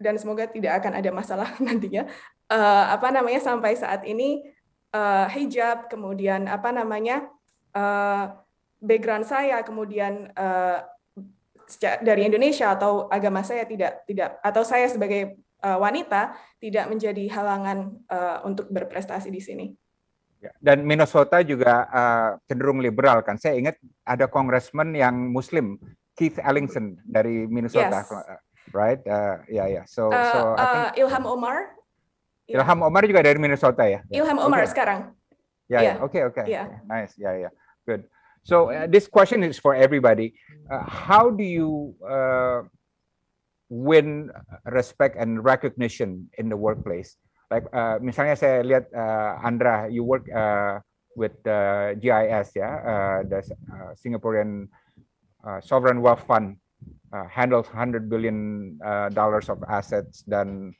Speaker 4: dan semoga tidak akan ada masalah <laughs> nantinya. Uh, apa namanya sampai saat ini uh, hijab, kemudian apa namanya uh, background saya, kemudian uh, dari Indonesia atau agama saya tidak tidak atau saya sebagai uh, wanita tidak menjadi halangan uh, untuk berprestasi di sini.
Speaker 1: Ya, dan Minnesota juga uh, cenderung liberal kan. Saya ingat ada kongresmen yang Muslim, Keith Ellingson dari Minnesota, yes. right? Uh, ya yeah, ya. Yeah. So, uh, so I
Speaker 4: think, Ilham Omar.
Speaker 1: Ilham Omar juga dari Minnesota ya. Ilham Omar okay.
Speaker 4: sekarang. Ya, ya. oke, ya. oke. Ya.
Speaker 1: Nice, ya, yeah, ya, yeah. good. So uh, this question is for everybody. Uh, how do you uh, win uh, respect and recognition in the workplace. Like uh, misalnya saya lihat uh, Andra, you work uh, with the uh, GIS, yeah? uh, the uh, Singaporean uh, Sovereign Wealth Fund uh, handles 100 billion uh, dollars of assets. Then,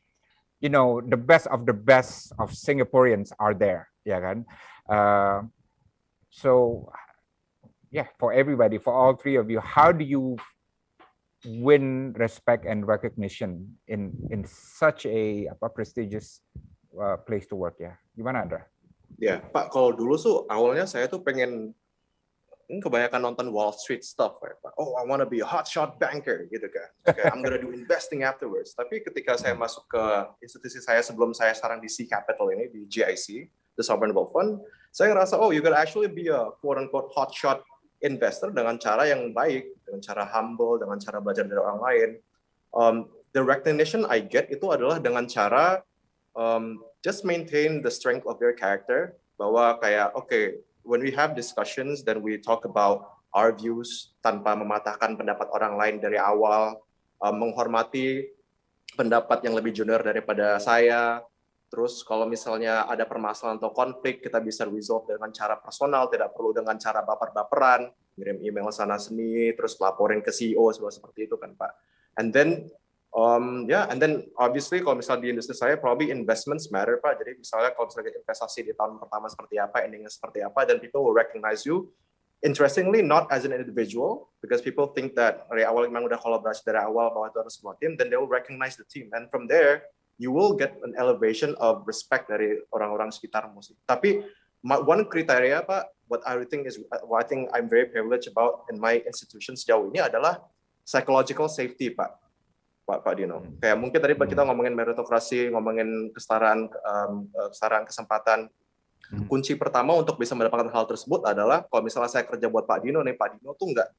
Speaker 1: you know, the best of the best of Singaporeans are there, yeah, kan? Uh, so, yeah, for everybody, for all three of you, how do you win respect and recognition in in such a apa prestigious uh, place to work ya. Gimana Andra?
Speaker 3: Ya, Pak, kalau dulu tuh awalnya saya tuh pengen kebanyakan nonton Wall Street stuff, ya, Pak. Oh, I wanna be a hotshot banker, gitu kan. Okay, I'm gonna do investing afterwards. Tapi ketika saya hmm. masuk ke institusi saya sebelum saya sekarang di C Capital ini di GIC, the Sovereign Wealth Fund, saya ngerasa oh, you gotta actually be a quote unquote hotshot investor dengan cara yang baik, dengan cara humble, dengan cara belajar dari orang lain. Um, the recognition I get itu adalah dengan cara um, just maintain the strength of your character bahwa kayak oke okay, when we have discussions then we talk about our views tanpa mematahkan pendapat orang lain dari awal, um, menghormati pendapat yang lebih junior daripada saya, Terus kalau misalnya ada permasalahan atau konflik, kita bisa resolve dengan cara personal, tidak perlu dengan cara baper-baperan, ngirim email sana sini, terus laporin ke CEO seperti itu kan Pak. And then um, ya, yeah, and then obviously kalau misalnya di industri saya probably investments matter Pak. Jadi misalnya kalau misalnya investasi di tahun pertama seperti apa, endingnya seperti apa, dan people will recognize you. Interestingly, not as an individual, because people think that dari awal memang udah kolaborasi dari awal bahwa itu harus semua tim, then they will recognize the team. And from there, you will get an elevation of respect dari orang-orang sekitarmu sih. Tapi my, one criteria pak, what I think is what I think I'm very privileged about in my institution sejauh ini adalah psychological safety pak. Pak Pak Dino. Hmm. Kayak mungkin tadi Pak kita hmm. ngomongin meritokrasi, ngomongin kesetaraan um, kesetaraan kesempatan. Hmm. Kunci pertama untuk bisa mendapatkan hal tersebut adalah kalau misalnya saya kerja buat Pak Dino nih, Pak Dino tuh enggak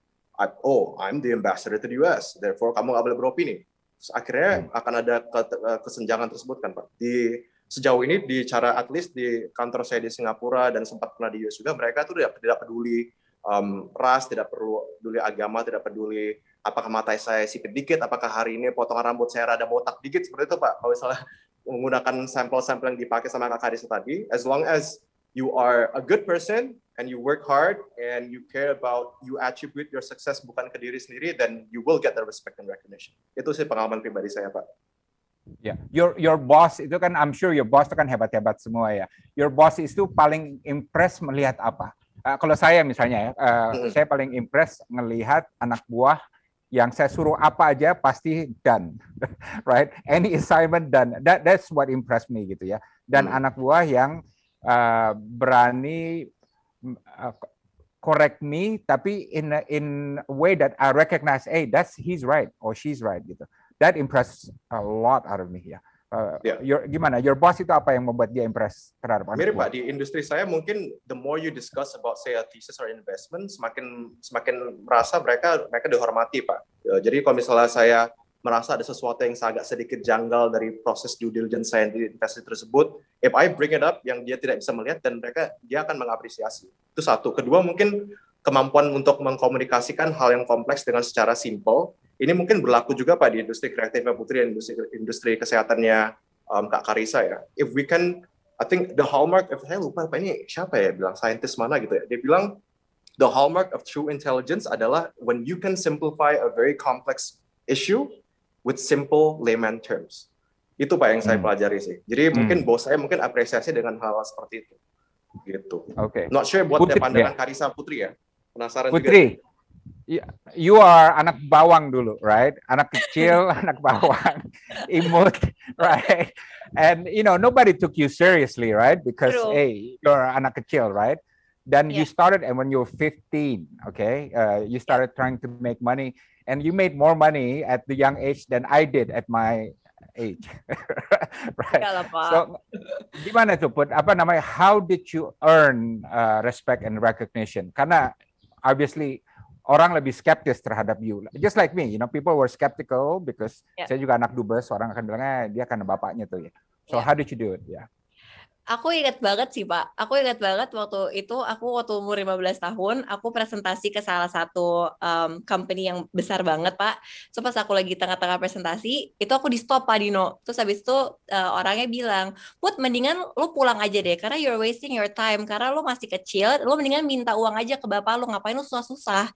Speaker 3: oh, I'm the ambassador to the US, therefore kamu nggak boleh beropini. Terus akhirnya hmm. akan ada eh, kesenjangan tersebut kan Pak. Di sejauh ini di cara at least di kantor saya di Singapura dan sempat pernah di US juga mereka tuh tidak, tidak peduli um, ras, tidak perlu peduli agama, tidak peduli apakah mata saya sipit dikit, apakah hari ini potongan rambut saya rada botak dikit seperti itu Pak. Kalau misalnya <laughs> menggunakan sampel-sampel yang dipakai sama Kak Karisa tadi, as long as you are a good person, and you work hard and you care about you attribute your success bukan ke diri sendiri then you will get the respect and recognition itu sih pengalaman pribadi saya pak
Speaker 1: Ya, yeah. your your boss itu kan I'm sure your boss itu kan hebat-hebat semua ya. Your boss itu paling impress melihat apa? Uh, kalau saya misalnya ya, uh, mm -hmm. saya paling impress melihat anak buah yang saya suruh apa aja pasti done, <laughs> right? Any assignment done. That that's what impress me gitu ya. Dan hmm. anak buah yang uh, berani Uh, correct me tapi in a, in a way that I recognize hey that's he's right or she's right gitu that impress a lot out of me ya yeah. Uh, yeah. your, gimana your boss itu apa yang membuat dia impress terhadap mirip pak
Speaker 3: di industri saya mungkin the more you discuss about say a thesis or investment semakin semakin merasa mereka mereka dihormati pak ya, jadi kalau misalnya saya merasa ada sesuatu yang agak sedikit janggal dari proses due diligence saya di investasi tersebut, if I bring it up yang dia tidak bisa melihat dan mereka dia akan mengapresiasi. Itu satu. Kedua mungkin kemampuan untuk mengkomunikasikan hal yang kompleks dengan secara simple. Ini mungkin berlaku juga pada di industri kreatif Pak Putri dan industri, industri kesehatannya um, Kak Karisa ya. If we can, I think the hallmark, if saya lupa Pak ini siapa ya bilang, scientist mana gitu ya. Dia bilang, the hallmark of true intelligence adalah when you can simplify a very complex issue with simple layman terms. Itu Pak yang hmm. saya pelajari sih. Jadi hmm. mungkin bos saya mungkin apresiasi dengan hal-hal seperti itu.
Speaker 1: Gitu. Oke. Okay. Not sure buat Putri, pandangan ya?
Speaker 3: Karisa Putri ya. Penasaran Putri.
Speaker 1: juga. Ya, you are anak bawang dulu, right? Anak kecil, <laughs> anak bawang, imut, right? And you know nobody took you seriously, right? Because True. hey, you're anak kecil, right? Then yeah. you started, and when you were 15, okay, uh, you started trying to make money and you made more money at the young age than I did at my age. <laughs> right. So gimana tuh put apa namanya how did you earn uh, respect and recognition? Karena obviously orang lebih skeptis terhadap you. Just like me, you know people were skeptical because yeah. saya juga anak dubes, orang akan bilang eh dia karena bapaknya tuh ya. So yeah. how did you do it? Yeah.
Speaker 2: Aku ingat banget sih Pak, aku ingat banget waktu itu aku waktu umur 15 tahun, aku presentasi ke salah satu um, company yang besar banget Pak. So pas aku lagi tengah-tengah presentasi, itu aku di stop Pak Dino. Terus habis itu uh, orangnya bilang, Put mendingan lu pulang aja deh, karena you're wasting your time, karena lu masih kecil, Lu mendingan minta uang aja ke bapak lu ngapain lu susah-susah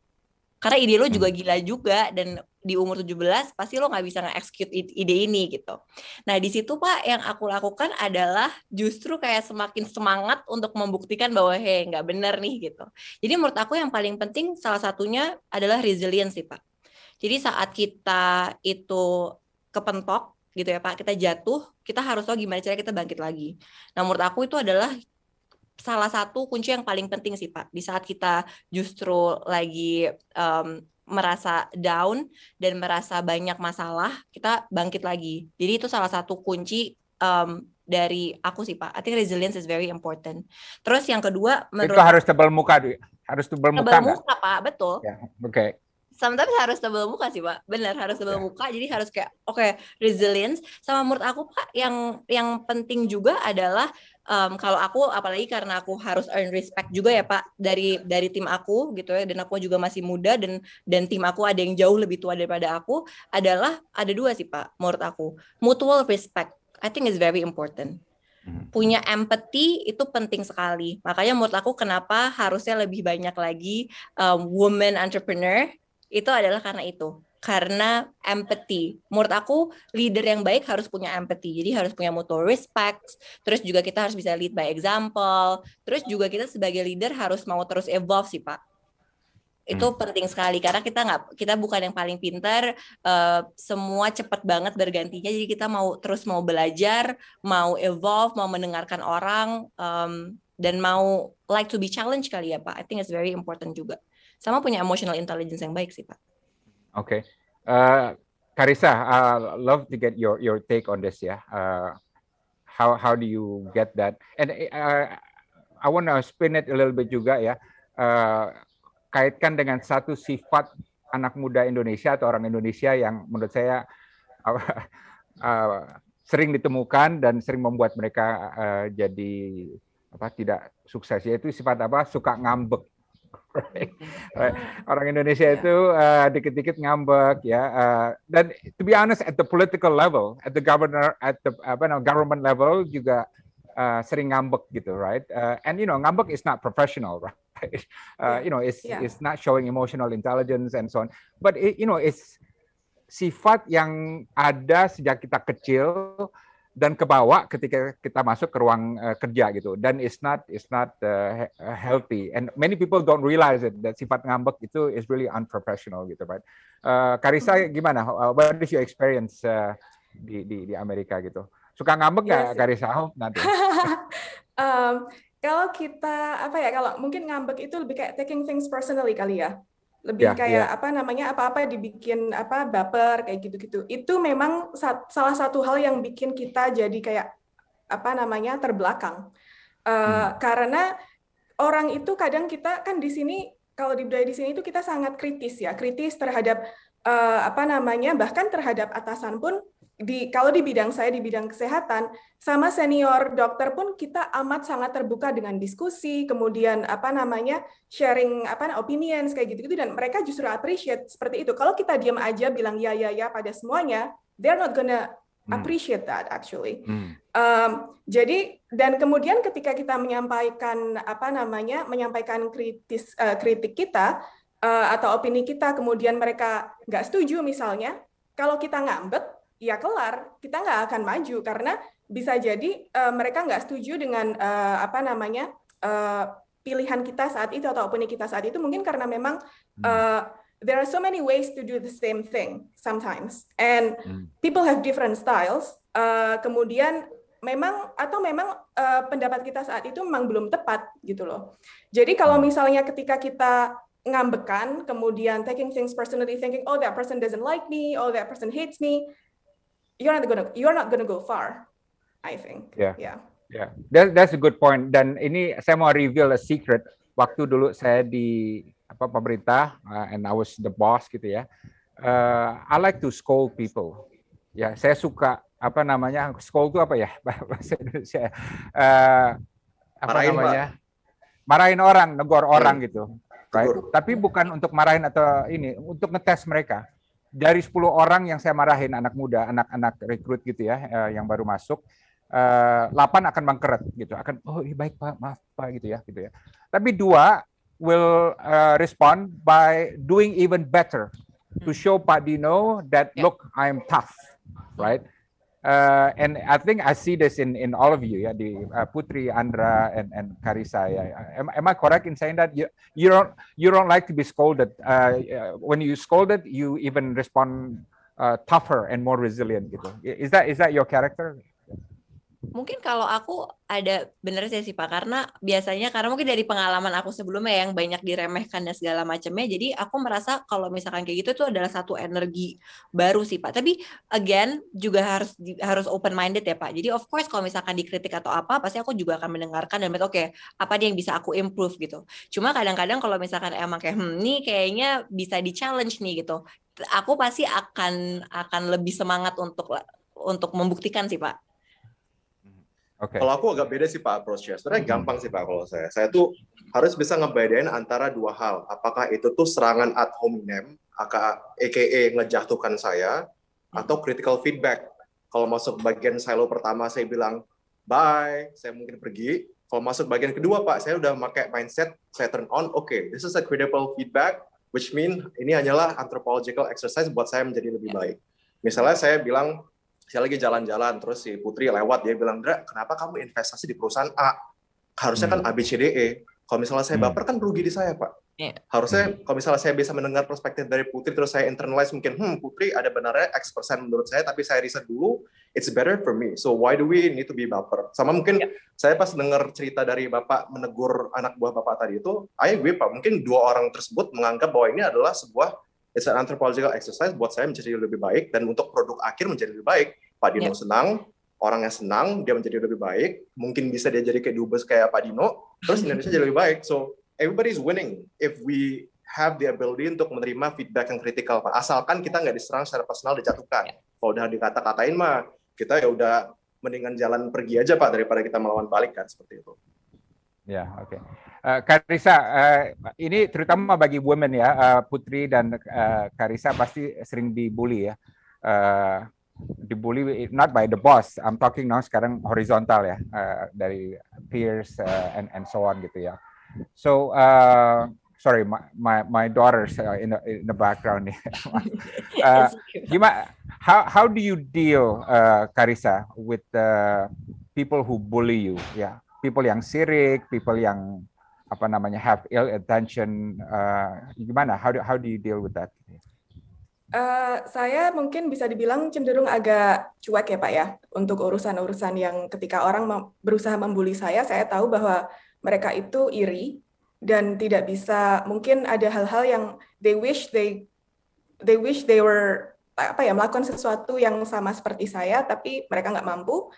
Speaker 2: karena ide lo juga hmm. gila juga dan di umur 17 pasti lo nggak bisa nge-execute ide ini gitu. Nah di situ pak yang aku lakukan adalah justru kayak semakin semangat untuk membuktikan bahwa hey nggak bener nih gitu. Jadi menurut aku yang paling penting salah satunya adalah resilience sih pak. Jadi saat kita itu kepentok gitu ya Pak, kita jatuh, kita harus tahu gimana cara kita bangkit lagi. Nah, menurut aku itu adalah salah satu kunci yang paling penting sih Pak. Di saat kita justru lagi um, merasa down dan merasa banyak masalah, kita bangkit lagi. Jadi itu salah satu kunci um, dari aku sih Pak. I think resilience is very important. Terus yang kedua, menurut itu harus
Speaker 1: tebal muka, Dwi. harus tebal muka. Tebal
Speaker 2: muka Pak, betul. Ya, Oke. Okay sometimes harus tebel muka sih pak benar harus tebel ya. muka jadi harus kayak oke okay, resilience sama menurut aku pak yang yang penting juga adalah um, kalau aku apalagi karena aku harus earn respect juga ya Pak dari dari tim aku gitu ya dan aku juga masih muda dan dan tim aku ada yang jauh lebih tua daripada aku adalah ada dua sih Pak menurut aku mutual respect I think is very important hmm. punya empathy itu penting sekali makanya menurut aku kenapa harusnya lebih banyak lagi um, woman entrepreneur itu adalah karena itu karena empathy. Menurut aku leader yang baik harus punya empathy. Jadi harus punya mutual respect, terus juga kita harus bisa lead by example, terus juga kita sebagai leader harus mau terus evolve sih, Pak. Itu hmm. penting sekali karena kita nggak kita bukan yang paling pintar, uh, semua cepat banget bergantinya. Jadi kita mau terus mau belajar, mau evolve, mau mendengarkan orang um, dan mau like to be challenged kali ya, Pak. I think it's very important juga. Sama punya emotional intelligence yang baik sih, Pak.
Speaker 1: Okay. Uh, Karissa, I uh, love to get your your take on this. Yeah. Uh, how how do you get that? And uh, I want to spin it a little bit juga ya. Uh, kaitkan dengan satu sifat anak muda Indonesia atau orang Indonesia yang menurut saya uh, uh, sering ditemukan dan sering membuat mereka uh, jadi apa tidak sukses yaitu sifat apa suka ngambek <laughs> Orang Indonesia yeah. itu uh, dikit-dikit ngambek ya. Uh, dan to be honest, at the political level, at the governor, at the apa namanya government level juga uh, sering ngambek gitu, right? Uh, and you know, ngambek is not professional, <laughs> right? Uh, you know, it's yeah. it's not showing emotional intelligence and so on. But it, you know, it's sifat yang ada sejak kita kecil dan ke bawah ketika kita masuk ke ruang uh, kerja gitu dan it's not it's not uh, healthy and many people don't realize it that sifat ngambek itu is really unprofessional gitu right eh, hmm. uh, Karisa gimana what is your experience uh, di, di di Amerika gitu suka ngambek nggak yes. Karisa oh, nanti
Speaker 4: um, kalau kita apa ya kalau mungkin ngambek itu lebih kayak taking things personally kali ya lebih yeah, kayak yeah. apa namanya apa-apa dibikin apa baper kayak gitu-gitu itu memang salah satu hal yang bikin kita jadi kayak apa namanya terbelakang uh, karena orang itu kadang kita kan di sini kalau di budaya di sini itu kita sangat kritis ya kritis terhadap uh, apa namanya bahkan terhadap atasan pun di kalau di bidang saya di bidang kesehatan sama senior dokter pun kita amat sangat terbuka dengan diskusi kemudian apa namanya sharing apa opinions kayak gitu gitu dan mereka justru appreciate seperti itu kalau kita diam aja bilang ya ya ya pada semuanya they're not gonna hmm. appreciate that actually um, jadi dan kemudian ketika kita menyampaikan apa namanya menyampaikan kritis uh, kritik kita uh, atau opini kita kemudian mereka nggak setuju misalnya kalau kita ngambek ya kelar kita nggak akan maju karena bisa jadi uh, mereka nggak setuju dengan uh, apa namanya uh, pilihan kita saat itu atau opini kita saat itu mungkin karena memang uh, there are so many ways to do the same thing sometimes and hmm. people have different styles uh, kemudian memang atau memang uh, pendapat kita saat itu memang belum tepat gitu loh jadi kalau hmm. misalnya ketika kita ngambekan kemudian taking things personally thinking oh that person doesn't like me oh that person hates me you're not gonna you're not gonna go far I think yeah yeah
Speaker 1: yeah that, that's a good point dan ini saya mau reveal a secret waktu dulu saya di apa pemerintah uh, and I was the boss gitu ya uh, I like to scold people ya saya suka apa namanya scold itu apa ya <laughs> bahasa Indonesia uh, apa marahin, namanya marahin orang negor iya. orang hmm. gitu right? tapi bukan untuk marahin atau ini untuk ngetes mereka dari 10 orang yang saya marahin anak muda, anak-anak rekrut gitu ya eh, yang baru masuk, 8 eh, akan bangkrut gitu. Akan oh baik Pak, maaf Pak gitu ya gitu ya. Tapi dua will eh, respond by doing even better to hmm. show Pak Dino that ya. look I'm tough, right? uh, and I think I see this in in all of you, yeah, the uh, Putri, Andra, and and Karisa. Yeah. Am, am I correct in saying that you you don't you don't like to be scolded? Uh, uh when you scolded, you even respond uh, tougher and more resilient. Is that is that your character?
Speaker 2: Mungkin kalau aku ada bener sih sih Pak karena biasanya karena mungkin dari pengalaman aku sebelumnya yang banyak diremehkan dan segala macamnya jadi aku merasa kalau misalkan kayak gitu itu adalah satu energi baru sih Pak. Tapi again juga harus harus open minded ya Pak. Jadi of course kalau misalkan dikritik atau apa pasti aku juga akan mendengarkan dan oke okay, apa dia yang bisa aku improve gitu. Cuma kadang-kadang kalau misalkan emang kayak hmm nih kayaknya bisa di challenge nih gitu. Aku pasti akan akan lebih semangat untuk untuk membuktikan sih Pak
Speaker 3: Okay. Kalau aku agak beda sih Pak approach-nya. Sebenarnya hmm. gampang sih Pak kalau saya. Saya tuh harus bisa ngebedain antara dua hal. Apakah itu tuh serangan ad hominem, aka EKE ngejatuhkan saya, hmm. atau critical feedback. Kalau masuk bagian silo pertama saya bilang, bye, saya mungkin pergi. Kalau masuk bagian kedua Pak, saya udah pakai mindset, saya turn on, oke, okay, this is a credible feedback, which mean ini hanyalah anthropological exercise buat saya menjadi lebih hmm. baik. Misalnya saya bilang, saya lagi jalan-jalan terus si Putri lewat dia bilang Dra kenapa kamu investasi di perusahaan A harusnya kan hmm. kan ABCDE kalau misalnya saya hmm. baper kan rugi di saya pak
Speaker 5: yeah. harusnya hmm.
Speaker 3: kalau misalnya saya bisa mendengar perspektif dari Putri terus saya internalize mungkin hmm Putri ada benarnya X persen menurut saya tapi saya riset dulu it's better for me so why do we need to be baper sama mungkin yeah. saya pas dengar cerita dari bapak menegur anak buah bapak tadi itu I gue pak mungkin dua orang tersebut menganggap bahwa ini adalah sebuah it's an anthropological exercise buat saya menjadi lebih baik dan untuk produk akhir menjadi lebih baik. Pak Dino yeah. senang, yang senang, dia menjadi lebih baik. Mungkin bisa dia jadi kayak dubes kayak Pak Dino, terus Indonesia jadi lebih baik. So everybody is winning if we have the ability untuk menerima feedback yang kritikal, Pak. Asalkan kita nggak diserang secara personal, dijatuhkan. Ya. Kalau udah dikata-katain mah, kita ya udah mendingan jalan pergi aja, Pak, daripada kita melawan balik kan
Speaker 1: seperti itu. Ya, oke. Okay. Uh, eh, Karisa, uh, ini terutama bagi women ya, uh, Putri dan uh, Karisa pasti sering dibully ya. Uh, dibully not by the boss. I'm talking now sekarang horizontal ya, uh, dari peers uh, and and so on gitu ya. So uh, sorry, my my, my daughters uh, in the in the background. uh, <laughs> gimana? How how do you deal, uh, Karisa, with the people who bully you? Yeah people yang sirik, people yang apa namanya have ill attention, uh, gimana? How do how do you deal with that?
Speaker 4: Uh, saya mungkin bisa dibilang cenderung agak cuek ya Pak ya untuk urusan-urusan yang ketika orang berusaha membuli saya, saya tahu bahwa mereka itu iri dan tidak bisa mungkin ada hal-hal yang they wish they they wish they were apa ya melakukan sesuatu yang sama seperti saya tapi mereka nggak mampu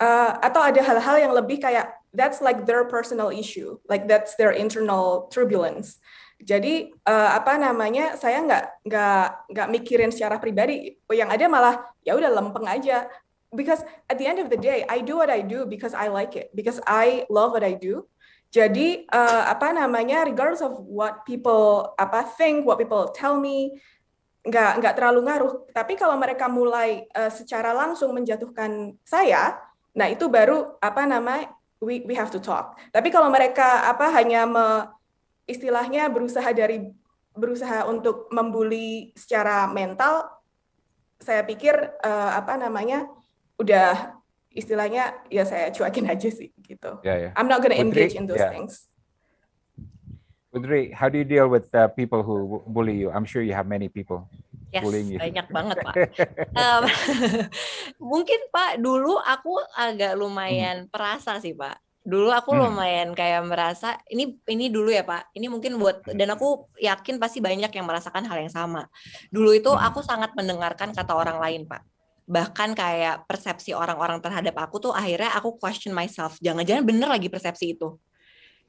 Speaker 4: uh, atau ada hal-hal yang lebih kayak that's like their personal issue, like that's their internal turbulence. Jadi uh, apa namanya saya nggak nggak nggak mikirin secara pribadi. Yang ada malah ya udah lempeng aja. Because at the end of the day, I do what I do because I like it, because I love what I do. Jadi uh, apa namanya, regardless of what people apa think, what people tell me, nggak nggak terlalu ngaruh. Tapi kalau mereka mulai uh, secara langsung menjatuhkan saya, nah itu baru apa namanya we we have to talk. Tapi kalau mereka apa hanya me, istilahnya berusaha dari berusaha untuk membuli secara mental, saya pikir uh, apa namanya udah istilahnya ya saya cuekin aja sih gitu.
Speaker 1: Yeah, yeah. I'm not gonna engage in those yeah. things. Putri, how do you deal with the people who bully you? I'm sure you have many people. Yes, bullying. Ya. banyak banget Pak.
Speaker 2: um, <laughs> <laughs> mungkin Pak dulu aku agak lumayan hmm. perasa sih Pak. Dulu aku hmm. lumayan kayak merasa ini ini dulu ya Pak. Ini mungkin buat hmm. dan aku yakin pasti banyak yang merasakan hal yang sama. Dulu itu hmm. aku sangat mendengarkan kata orang lain Pak bahkan kayak persepsi orang-orang terhadap aku tuh akhirnya aku question myself jangan-jangan bener lagi persepsi itu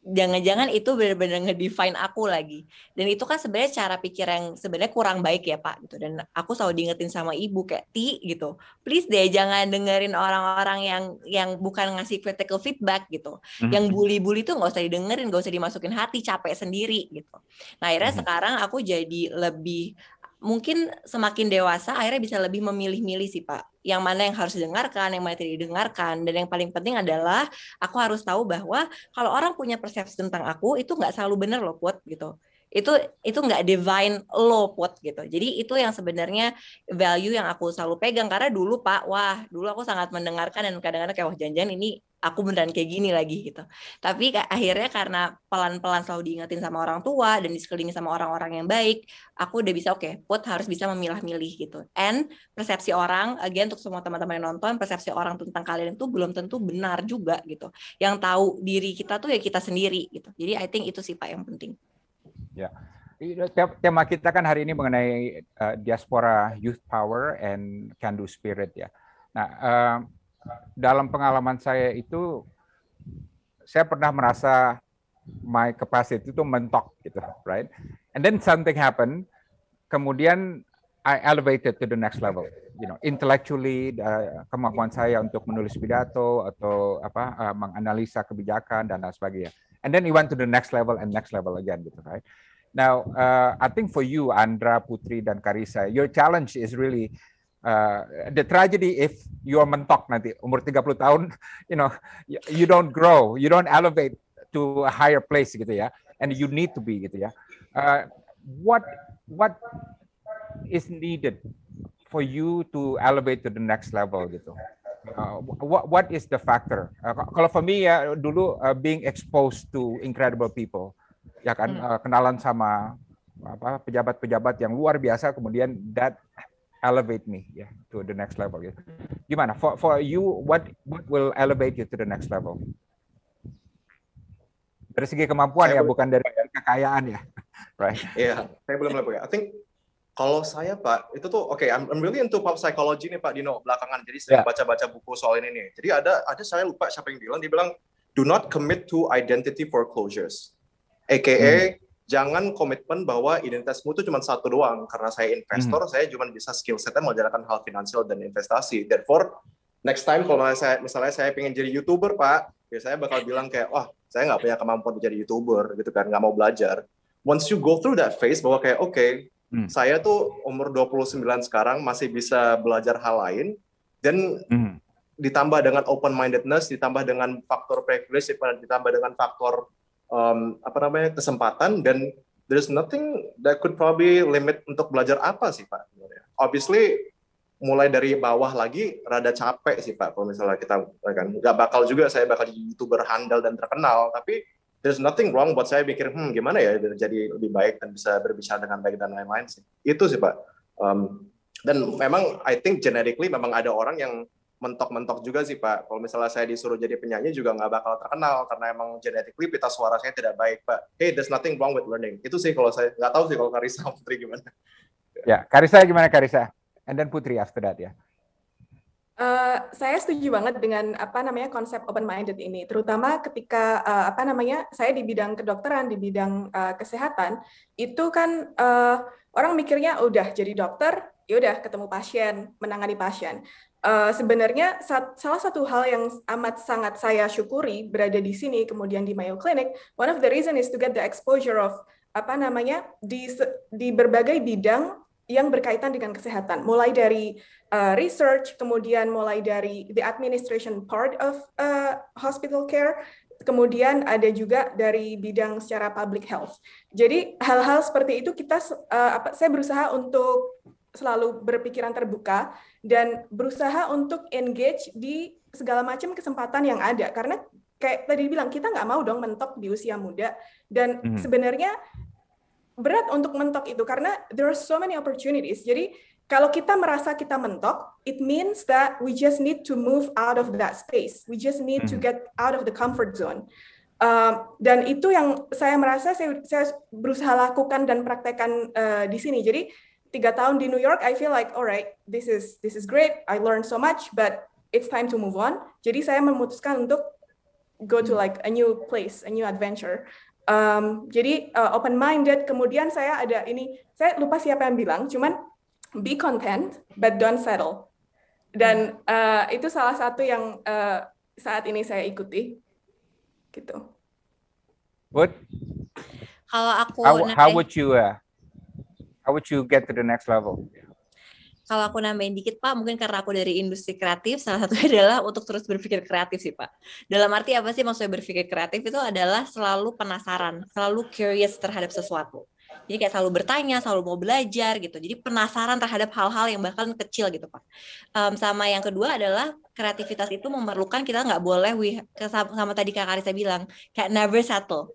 Speaker 2: jangan-jangan itu benar-benar ngedefine aku lagi. Dan itu kan sebenarnya cara pikir yang sebenarnya kurang baik ya Pak gitu. Dan aku selalu diingetin sama ibu kayak ti gitu. Please deh jangan dengerin orang-orang yang yang bukan ngasih critical feedback gitu. Mm-hmm. Yang bully-bully tuh nggak usah didengerin, nggak usah dimasukin hati, capek sendiri gitu. Nah akhirnya mm-hmm. sekarang aku jadi lebih mungkin semakin dewasa akhirnya bisa lebih memilih-milih sih Pak yang mana yang harus didengarkan, yang mana tidak didengarkan, dan yang paling penting adalah aku harus tahu bahwa kalau orang punya persepsi tentang aku itu nggak selalu benar loh put gitu itu itu nggak divine loh, put gitu jadi itu yang sebenarnya value yang aku selalu pegang karena dulu pak wah dulu aku sangat mendengarkan dan kadang-kadang kayak wah janjian ini aku beneran kayak gini lagi gitu. Tapi akhirnya karena pelan-pelan selalu diingetin sama orang tua dan disekelilingi sama orang-orang yang baik, aku udah bisa oke, okay, put harus bisa memilah-milih gitu. And persepsi orang, again untuk semua teman-teman yang nonton, persepsi orang tentang kalian itu belum tentu benar juga gitu. Yang tahu diri kita tuh ya kita sendiri gitu. Jadi I think itu sih Pak yang penting.
Speaker 1: Ya. Yeah. Tema kita kan hari ini mengenai uh, diaspora youth power and can do spirit ya. Nah, uh, dalam pengalaman saya itu saya pernah merasa my capacity itu mentok gitu, right? And then something happened. Kemudian I elevated to the next level. You know, intellectually uh, kemampuan saya untuk menulis pidato atau apa uh, menganalisa kebijakan dan lain sebagainya. And then it went to the next level and next level again gitu, right? Now, uh, I think for you, Andra, Putri, dan Karisa, your challenge is really uh, the tragedy if you are mentok nanti umur 30 tahun you know you don't grow you don't elevate to a higher place gitu ya and you need to be gitu ya uh, what what is needed for you to elevate to the next level gitu Uh, what what is the factor? Uh, kalau for me ya dulu uh, being exposed to incredible people, ya kan hmm. uh, kenalan sama apa pejabat-pejabat yang luar biasa, kemudian that elevate me yeah, to the next level yeah. Gimana for for you what what will elevate you to the next level? Dari segi kemampuan saya ya, bukan dari ya. kekayaan ya. <laughs> right.
Speaker 3: Iya, yeah, saya belum level ya. I think kalau saya Pak, itu tuh oke, okay, I'm, I'm really into pop psychology nih Pak Dino belakangan. Jadi saya baca-baca buku soal ini nih. Jadi ada ada saya lupa siapa yang bilang, dia bilang do not commit to identity foreclosures. AKA hmm jangan komitmen bahwa identitasmu itu cuma satu doang karena saya investor hmm. saya cuma bisa skill setnya menjalankan hal finansial dan investasi therefore next time kalau misalnya saya misalnya saya pengen jadi youtuber pak ya saya bakal bilang kayak wah oh, saya nggak punya kemampuan menjadi youtuber gitu kan nggak mau belajar once you go through that phase bahwa kayak oke okay, hmm. saya tuh umur 29 sekarang masih bisa belajar hal lain dan hmm. ditambah dengan open mindedness ditambah dengan faktor privilege ditambah dengan faktor um, apa namanya kesempatan dan there's nothing that could probably limit untuk belajar apa sih Pak? Obviously mulai dari bawah lagi rada capek sih Pak kalau misalnya kita ya kan nggak bakal juga saya bakal jadi youtuber handal dan terkenal tapi there's nothing wrong buat saya mikir hmm gimana ya jadi lebih baik dan bisa berbicara dengan baik dan lain-lain sih itu sih Pak um, dan memang I think genetically memang ada orang yang mentok-mentok juga sih Pak. Kalau misalnya saya disuruh jadi penyanyi juga nggak bakal terkenal karena emang genetically pita suara saya tidak baik Pak. Hey, there's nothing wrong with learning. Itu sih kalau saya nggak tahu sih kalau Karisa Putri gimana.
Speaker 1: Ya, Karisa gimana Karisa? And then Putri after that ya.
Speaker 4: Uh, saya setuju banget dengan apa namanya konsep open minded ini, terutama ketika uh, apa namanya saya di bidang kedokteran, di bidang uh, kesehatan itu kan uh, orang mikirnya udah jadi dokter, ya udah ketemu pasien, menangani pasien. Uh, sebenarnya sat, salah satu hal yang amat sangat saya syukuri berada di sini kemudian di Mayo Clinic, one of the reason is to get the exposure of apa namanya di di berbagai bidang yang berkaitan dengan kesehatan, mulai dari uh, research, kemudian mulai dari the administration part of uh, hospital care, kemudian ada juga dari bidang secara public health. Jadi hal-hal seperti itu kita uh, apa, saya berusaha untuk selalu berpikiran terbuka dan berusaha untuk engage di segala macam kesempatan yang ada karena kayak tadi bilang kita nggak mau dong mentok di usia muda dan mm -hmm. sebenarnya berat untuk mentok itu karena there are so many opportunities jadi kalau kita merasa kita mentok, it means that we just need to move out of that space. We just need mm -hmm. to mhm. get out of the comfort zone. Uh, dan itu yang saya merasa saya, saya berusaha lakukan dan praktekkan uh, di sini. Jadi tiga tahun di New York, I feel like alright, this is this is great, I learned so much, but it's time to move on. Jadi saya memutuskan untuk go to like a new place, a new adventure. Um, jadi uh, open minded. Kemudian saya ada ini, saya lupa siapa yang bilang, cuman be content but don't settle. Dan uh, itu salah satu yang uh, saat ini saya ikuti, gitu.
Speaker 1: What?
Speaker 2: Kalau aku,
Speaker 4: how, how would
Speaker 1: you uh, how would you get to the next level?
Speaker 2: Kalau aku nambahin dikit Pak, mungkin karena aku dari industri kreatif, salah satunya <laughs> adalah untuk terus berpikir kreatif sih Pak. Dalam arti apa sih maksudnya berpikir kreatif itu adalah selalu penasaran, selalu curious terhadap sesuatu. Jadi kayak selalu bertanya, selalu mau belajar gitu. Jadi penasaran terhadap hal-hal yang bahkan kecil gitu Pak. Um, sama yang kedua adalah kreativitas itu memerlukan kita nggak boleh, we, sama, sama tadi Kak saya bilang, kayak never settle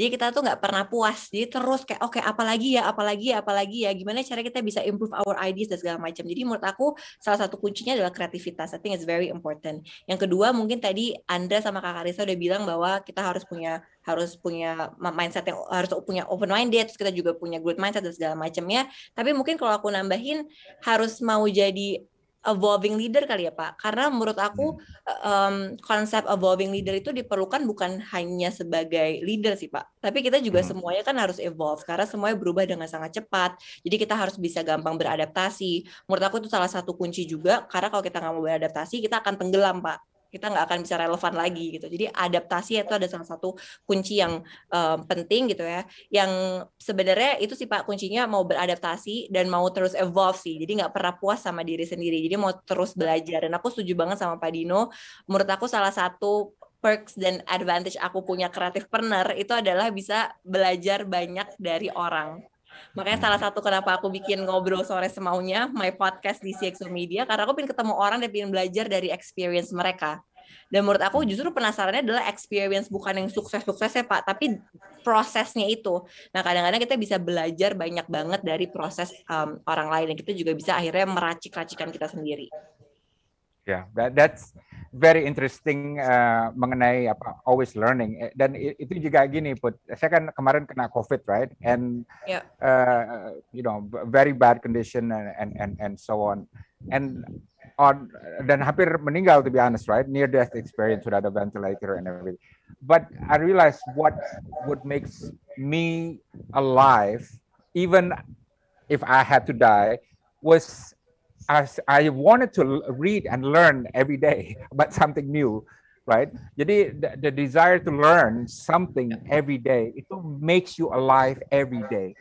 Speaker 2: jadi kita tuh nggak pernah puas. Jadi terus kayak oke okay, apalagi ya, apalagi ya, apalagi ya. Gimana cara kita bisa improve our ideas dan segala macam. Jadi menurut aku salah satu kuncinya adalah kreativitas. I think it's very important. Yang kedua mungkin tadi Andra sama Kak Karisa udah bilang bahwa kita harus punya harus punya mindset yang harus punya open minded terus kita juga punya growth mindset dan segala macamnya tapi mungkin kalau aku nambahin harus mau jadi evolving leader kali ya Pak. Karena menurut aku um, konsep evolving leader itu diperlukan bukan hanya sebagai leader sih Pak, tapi kita juga hmm. semuanya kan harus evolve karena semuanya berubah dengan sangat cepat. Jadi kita harus bisa gampang beradaptasi. Menurut aku itu salah satu kunci juga karena kalau kita nggak mau beradaptasi kita akan tenggelam Pak kita nggak akan bisa relevan lagi gitu. Jadi adaptasi itu ada salah satu kunci yang um, penting gitu ya. Yang sebenarnya itu sih Pak kuncinya mau beradaptasi dan mau terus evolve sih. Jadi nggak pernah puas sama diri sendiri. Jadi mau terus belajar. Dan aku setuju banget sama Pak Dino. Menurut aku salah satu perks dan advantage aku punya kreatif partner itu adalah bisa belajar banyak dari orang Makanya salah satu kenapa aku bikin ngobrol sore semaunya, my podcast di CXO Media, karena aku ingin ketemu orang dan ingin belajar dari experience mereka. Dan menurut aku justru penasarannya adalah experience bukan yang sukses sukses ya Pak, tapi prosesnya itu. Nah kadang-kadang kita bisa belajar banyak banget dari proses um, orang lain dan kita juga bisa akhirnya meracik racikan kita sendiri.
Speaker 1: Ya, yeah, that, that's very interesting uh, mengenai apa always learning eh, dan itu juga gini put saya kan kemarin kena covid right and yeah. uh, you know very bad condition and and and, so on and on dan hampir meninggal to be honest right near death experience without a ventilator and everything but I realized what what makes me alive even if I had to die was as I wanted to read and learn every day about <laughs> something new, right? Jadi the, the desire to learn something every day itu makes you alive every day.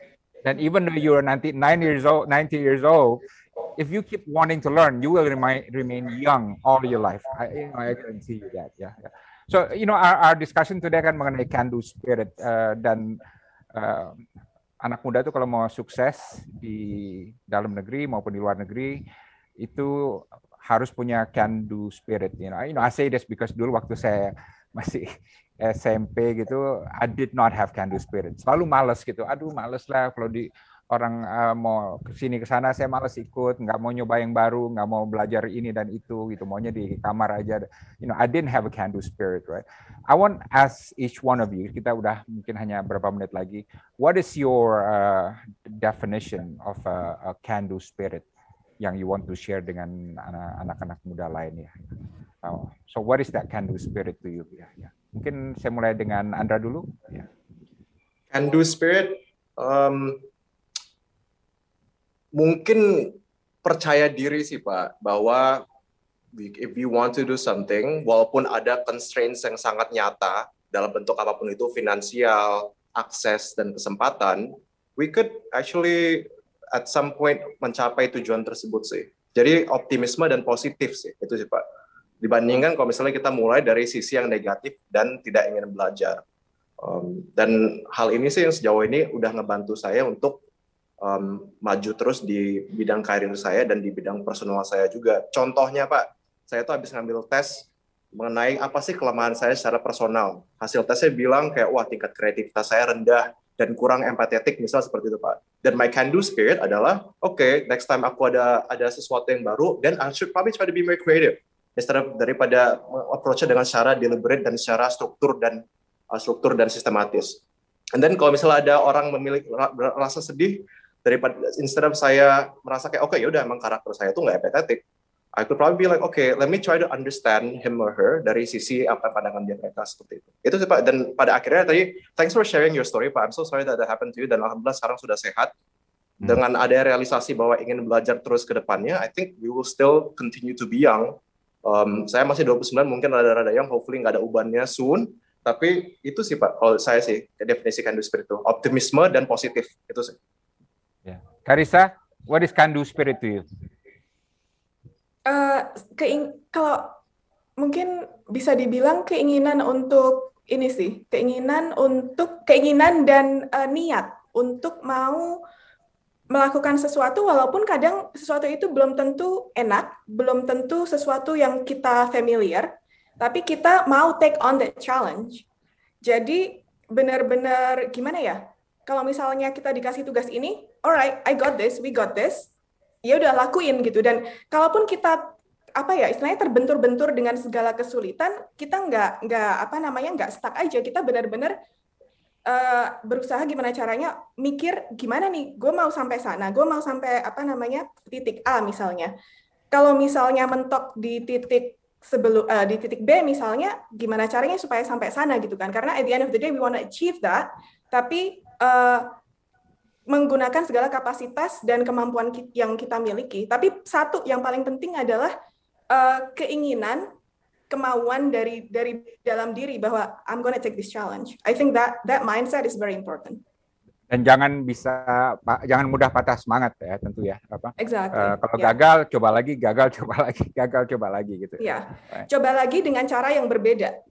Speaker 1: And even though you're 90, nine years old, 90 years old, if you keep wanting to learn, you will remain remain young all your life. I, you know, I can see you that. Yeah, yeah. So you know our, our discussion today kan mengenai can do spirit uh, dan uh, anak muda itu kalau mau sukses di dalam negeri maupun di luar negeri itu harus punya can do spirit. You know, you know I say this because dulu waktu saya masih SMP <laughs> gitu, I did not have can do spirit. Selalu males gitu. Aduh males lah kalau di orang uh, mau kesini ke sana saya males ikut nggak mau nyoba yang baru nggak mau belajar ini dan itu gitu maunya di kamar aja you know I didn't have a can do spirit right I want ask each one of you kita udah mungkin hanya beberapa menit lagi what is your uh, definition of a, a can do spirit yang you want to share dengan anak-anak muda lain ya oh. so what is that can do spirit to you ya, ya. mungkin saya mulai dengan Andra dulu ya.
Speaker 3: can do spirit um, mungkin percaya diri sih Pak bahwa if you want to do something walaupun ada constraints yang sangat nyata dalam bentuk apapun itu finansial, akses dan kesempatan, we could actually at some point mencapai tujuan tersebut sih. Jadi optimisme dan positif sih itu sih Pak. Dibandingkan kalau misalnya kita mulai dari sisi yang negatif dan tidak ingin belajar. Um, dan hal ini sih yang sejauh ini udah ngebantu saya untuk um, maju terus di bidang karir saya dan di bidang personal saya juga. Contohnya Pak, saya tuh habis ngambil tes mengenai apa sih kelemahan saya secara personal. Hasil tesnya bilang kayak wah tingkat kreativitas saya rendah dan kurang empatetik misal seperti itu Pak. Dan my can do spirit adalah oke okay, next time aku ada ada sesuatu yang baru dan I should probably try to be more creative instead daripada approach dengan secara deliberate dan secara struktur dan uh, struktur dan sistematis. And kalau misalnya ada orang memiliki rasa sedih, daripada instead of saya merasa kayak oke okay, yaudah emang karakter saya tuh nggak empathetic I could probably be like okay let me try to understand him or her dari sisi apa pandangan dia mereka seperti itu itu sih pak dan pada akhirnya tadi thanks for sharing your story pak I'm so sorry that that happened to you dan alhamdulillah sekarang sudah sehat hmm. dengan ada realisasi bahwa ingin belajar terus ke depannya I think we will still continue to be young um, saya masih 29 mungkin ada rada yang hopefully nggak ada ubannya soon tapi itu sih pak kalau saya sih definisi kandu spiritual. optimisme dan positif itu sih
Speaker 1: Karisa, what is Kandu Spirit to you?
Speaker 4: Uh, kalau mungkin bisa dibilang keinginan untuk ini sih, keinginan untuk keinginan dan uh, niat untuk mau melakukan sesuatu walaupun kadang sesuatu itu belum tentu enak, belum tentu sesuatu yang kita familiar, tapi kita mau take on the challenge. Jadi benar-benar gimana ya? kalau misalnya kita dikasih tugas ini, alright, I got this, we got this, ya udah lakuin gitu. Dan kalaupun kita apa ya istilahnya terbentur-bentur dengan segala kesulitan, kita nggak nggak apa namanya nggak stuck aja, kita benar-benar uh, berusaha gimana caranya mikir gimana nih, gue mau sampai sana, gue mau sampai apa namanya titik A misalnya. Kalau misalnya mentok di titik sebelum uh, eh, di titik B misalnya gimana caranya supaya sampai sana gitu kan karena at the end of the day we wanna achieve that tapi uh, menggunakan segala kapasitas dan kemampuan yang kita miliki. Tapi satu yang paling penting adalah uh, keinginan, kemauan dari dari dalam diri bahwa I'm gonna take this challenge. I think that that mindset is very important.
Speaker 1: Dan jangan bisa jangan mudah patah semangat ya tentu ya apa? Exactly. Uh, kalau yeah. gagal coba lagi, gagal <laughs> coba lagi, gagal coba lagi gitu. Ya. Yeah. Coba
Speaker 4: lagi dengan cara yang berbeda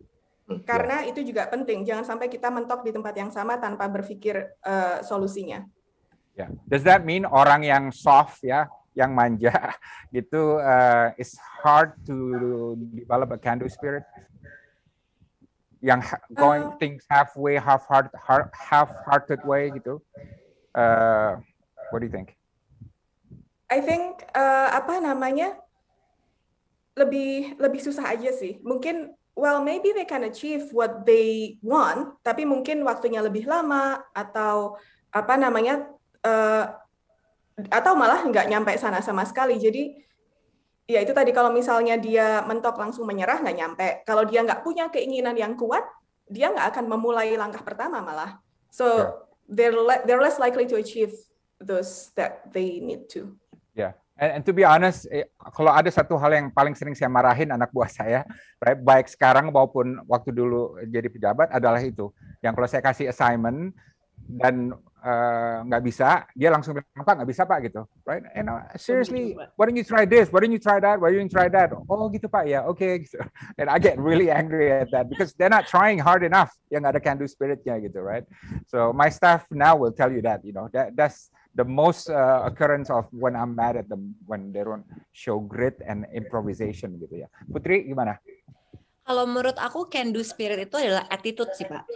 Speaker 4: Hmm, ya. Karena itu juga penting, jangan sampai kita mentok di tempat yang sama tanpa berpikir uh, solusinya.
Speaker 1: Ya, yeah. does that mean orang yang soft ya, yang manja gitu, <laughs> uh, is hard to develop a can-do spirit? Yang going uh, things halfway, half heart, half-hearted way gitu. Uh, what do you think?
Speaker 4: I think uh, apa namanya lebih lebih susah aja sih. Mungkin well maybe they can achieve what they want, tapi mungkin waktunya lebih lama atau apa namanya uh, atau malah nggak nyampe sana sama sekali. Jadi ya itu tadi kalau misalnya dia mentok langsung menyerah nggak nyampe. Kalau dia nggak punya keinginan yang kuat, dia nggak akan memulai langkah pertama malah. So yeah. they're they're less likely to achieve those that they need to.
Speaker 1: Yeah. And, and to be honest, eh, kalau ada satu hal yang paling sering saya marahin anak buah saya, right, baik sekarang maupun waktu dulu jadi pejabat adalah itu. Yang kalau saya kasih assignment dan eh, nggak uh, bisa, dia langsung bilang pak nggak bisa pak gitu, right? And uh, seriously, gitu, why don't you try this? Why don't you try that? Why don't you try that? Oh gitu pak ya, oke. Okay. <laughs> Gitu. And I get really angry at that because they're not trying hard enough. Yang ada can do spiritnya gitu, right? So my staff now will tell you that, you know, that that's the most uh, occurrence of when I'm mad at them when they don't show grit and improvisation gitu ya. Putri gimana?
Speaker 2: Kalau menurut aku can do spirit itu adalah attitude sih pak.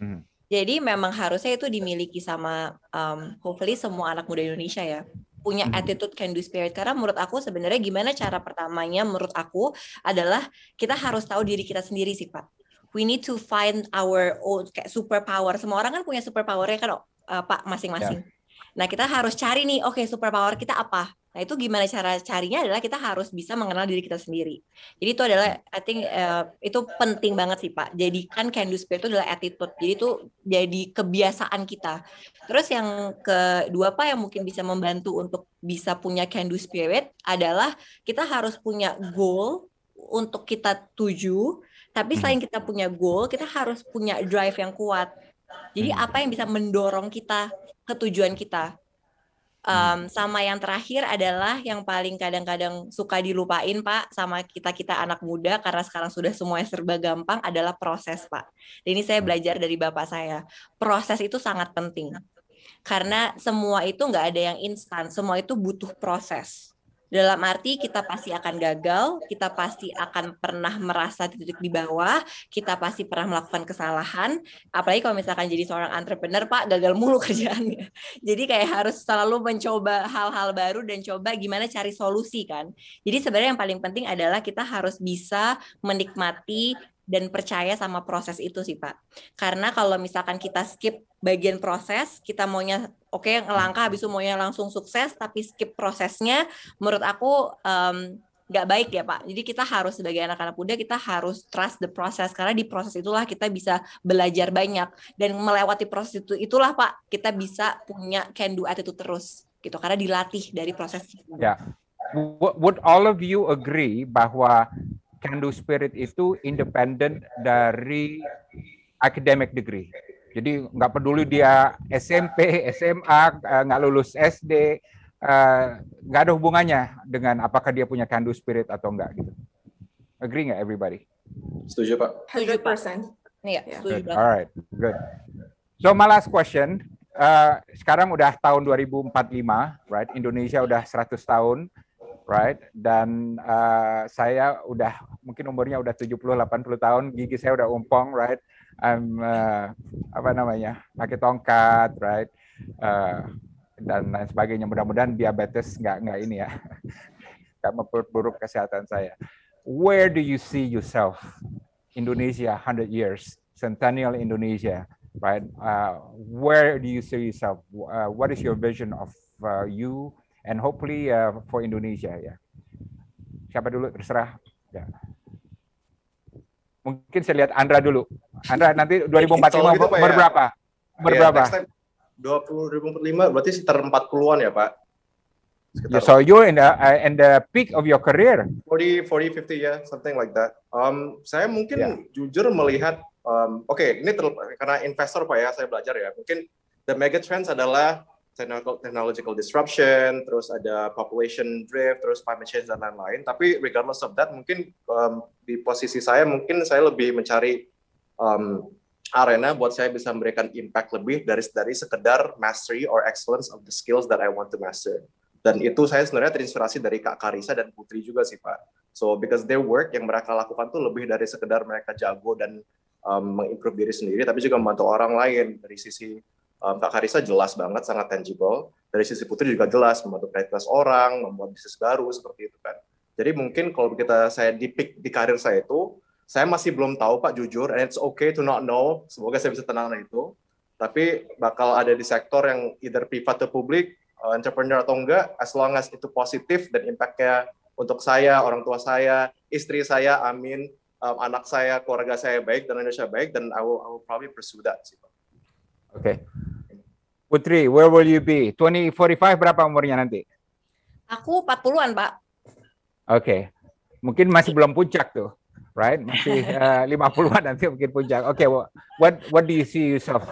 Speaker 2: Hmm. Jadi memang harusnya itu dimiliki sama um, hopefully semua anak muda Indonesia ya punya hmm. attitude can do spirit karena menurut aku sebenarnya gimana cara pertamanya menurut aku adalah kita harus tahu diri kita sendiri sih pak we need to find our own kayak superpower semua orang kan punya superpowernya kan uh, pak masing-masing yeah Nah, kita harus cari nih, oke, okay, superpower kita apa? Nah, itu gimana cara carinya adalah kita harus bisa mengenal diri kita sendiri. Jadi itu adalah I think uh, itu penting banget sih, Pak. Jadikan can do spirit itu adalah attitude. Jadi itu jadi kebiasaan kita. Terus yang kedua, Pak, yang mungkin bisa membantu untuk bisa punya can do spirit adalah kita harus punya goal untuk kita tuju, tapi mhm. selain kita punya goal, kita harus punya drive yang kuat. Jadi mhm. apa yang bisa mendorong kita ketujuan kita. Um, sama yang terakhir adalah yang paling kadang-kadang suka dilupain Pak sama kita kita anak muda karena sekarang sudah semuanya serba gampang adalah proses Pak. Dan ini saya hmm. belajar dari bapak saya. Proses itu sangat penting karena semua itu nggak ada yang instan, semua itu butuh proses. Dalam arti kita pasti akan gagal, kita pasti akan pernah merasa titik di bawah, kita pasti pernah melakukan kesalahan. Apalagi kalau misalkan jadi seorang entrepreneur, Pak, gagal mulu <laughs> kerjaannya. Jadi kayak harus selalu mencoba hal-hal baru dan coba gimana cari solusi kan. Jadi sebenarnya yang paling penting adalah kita harus bisa menikmati dan percaya sama proses itu sih Pak. Karena kalau misalkan kita skip bagian proses, kita maunya oke okay, ngelangkah habis itu maunya langsung sukses tapi skip prosesnya, menurut aku um, nggak baik ya Pak. Jadi kita harus sebagai anak-anak muda kita harus trust the process karena di proses itulah kita bisa belajar banyak dan melewati proses itu itulah Pak kita bisa punya can do attitude terus gitu karena dilatih dari proses.
Speaker 1: Ya. Yeah. Would all of you agree bahwa Candu Spirit itu independen dari academic degree. Jadi nggak peduli dia SMP, SMA, eh, nggak lulus SD, eh, nggak ada hubungannya dengan apakah dia punya kandu Spirit atau enggak gitu. Agree nggak everybody? Setuju Pak.
Speaker 4: 100%. Iya, yeah, setuju. Alright,
Speaker 1: good. So my last question, uh, sekarang udah tahun 2045, right? Indonesia udah 100 tahun right? Dan uh, saya udah mungkin umurnya udah 70 80 tahun, gigi saya udah umpong, right? I'm uh, apa namanya? pakai tongkat, right? Uh, dan lain sebagainya. Mudah-mudahan diabetes nggak nggak ini ya. <laughs> nggak memperburuk kesehatan saya. Where do you see yourself? Indonesia 100 years, centennial Indonesia, right? Uh, where do you see yourself? Uh, what is your vision of uh, you and hopefully uh, for Indonesia ya. Siapa dulu terserah. Ya. Mungkin saya lihat Andra dulu. Andra nanti 2045 <laughs> gitu, berberapa? Ya. Berberapa? Yeah,
Speaker 3: iya, 2045 berarti sekitar 40-an ya, Pak.
Speaker 1: Yeah, so you in the uh, in the peak of your career
Speaker 3: 40 40 50 ya yeah, something like that um, saya mungkin yeah. jujur melihat um, oke okay, ini karena investor pak ya saya belajar ya mungkin the mega trends adalah technological, disruption, terus ada population drift, terus climate change dan lain-lain. Tapi regardless of that, mungkin um, di posisi saya mungkin saya lebih mencari um, arena buat saya bisa memberikan impact lebih dari dari sekedar mastery or excellence of the skills that I want to master. Dan itu saya sebenarnya terinspirasi dari Kak Karisa dan Putri juga sih Pak. So because their work yang mereka lakukan tuh lebih dari sekedar mereka jago dan um, mengimprove diri sendiri, tapi juga membantu orang lain dari sisi um, Kak Karisa jelas banget, sangat tangible. Dari sisi Putri juga jelas, membantu kreativitas orang, membuat bisnis baru, seperti itu kan. Jadi mungkin kalau kita saya dipik di karir saya itu, saya masih belum tahu Pak jujur, and it's okay to not know. Semoga saya bisa tenang itu. Tapi bakal ada di sektor yang either privat atau publik, eh, entrepreneur atau enggak, as long as itu positif dan impact-nya untuk saya, orang tua saya, istri saya, amin, um, anak saya, keluarga saya baik, dan Indonesia baik, dan I will, I will probably pursue that Oke,
Speaker 1: okay. Putri, where will you be? 2045 berapa umurnya nanti?
Speaker 2: Aku 40-an, Pak.
Speaker 1: Oke. Okay. Mungkin masih belum puncak tuh. Right? Masih <laughs> eh, uh, 50-an nanti mungkin puncak. Oke, okay, well, what what do you see yourself?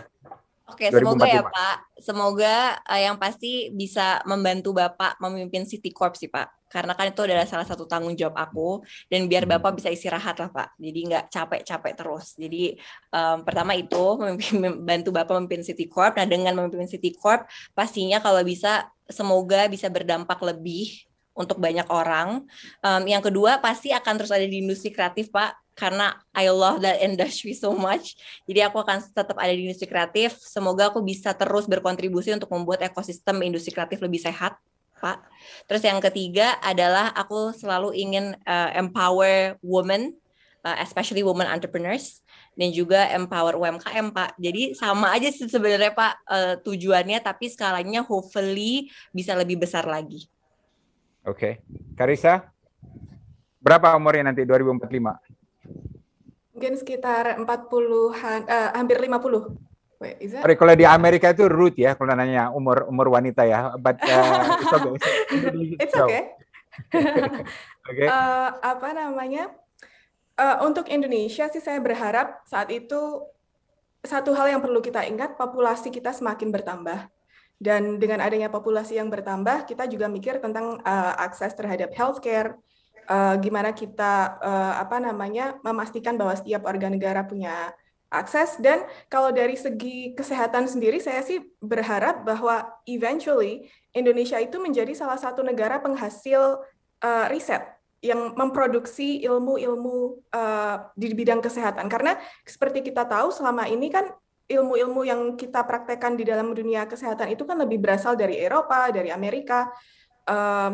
Speaker 1: Oke, okay, semoga ya,
Speaker 2: Pak semoga uh, yang pasti bisa membantu Bapak memimpin City Corp sih Pak. Karena kan itu adalah salah satu tanggung jawab aku dan biar hmm. Bapak bisa istirahat lah Pak. Jadi nggak capek-capek terus. Jadi um, pertama itu <laughs> memimpin, membantu Bapak memimpin City Corp. Nah dengan memimpin City Corp pastinya kalau bisa semoga bisa berdampak lebih untuk banyak orang. Um, yang kedua pasti akan terus ada di industri kreatif Pak karena I love that industry so much. Jadi aku akan tetap ada di industri kreatif. Semoga aku bisa terus berkontribusi untuk membuat ekosistem industri kreatif lebih sehat, Pak. Terus yang ketiga adalah aku selalu ingin uh, empower women, uh, especially women entrepreneurs dan juga empower UMKM, Pak. Jadi sama aja sih sebenarnya, Pak, uh, tujuannya tapi skalanya hopefully bisa lebih besar lagi.
Speaker 1: Oke. Okay. Karisa, berapa umurnya nanti 2045?
Speaker 4: Mungkin sekitar 40 uh, eh, hampir 50. Wait, is kalau
Speaker 1: di Amerika itu root ya, kalau nanya umur umur wanita ya. But uh, it's okay. <laughs> It's okay.
Speaker 4: <laughs> okay. Uh, apa namanya? Uh, untuk Indonesia sih saya berharap saat itu satu hal yang perlu kita ingat, populasi kita semakin bertambah. Dan dengan adanya populasi yang bertambah, kita juga mikir tentang uh, akses terhadap healthcare, uh, gimana kita uh, apa namanya memastikan bahwa setiap warga negara punya akses dan kalau dari segi kesehatan sendiri saya sih berharap bahwa eventually Indonesia itu menjadi salah satu negara penghasil uh, riset yang memproduksi ilmu-ilmu uh, di bidang kesehatan karena seperti kita tahu selama ini kan ilmu-ilmu yang kita praktekkan di dalam dunia kesehatan itu kan lebih berasal dari Eropa dari Amerika uh,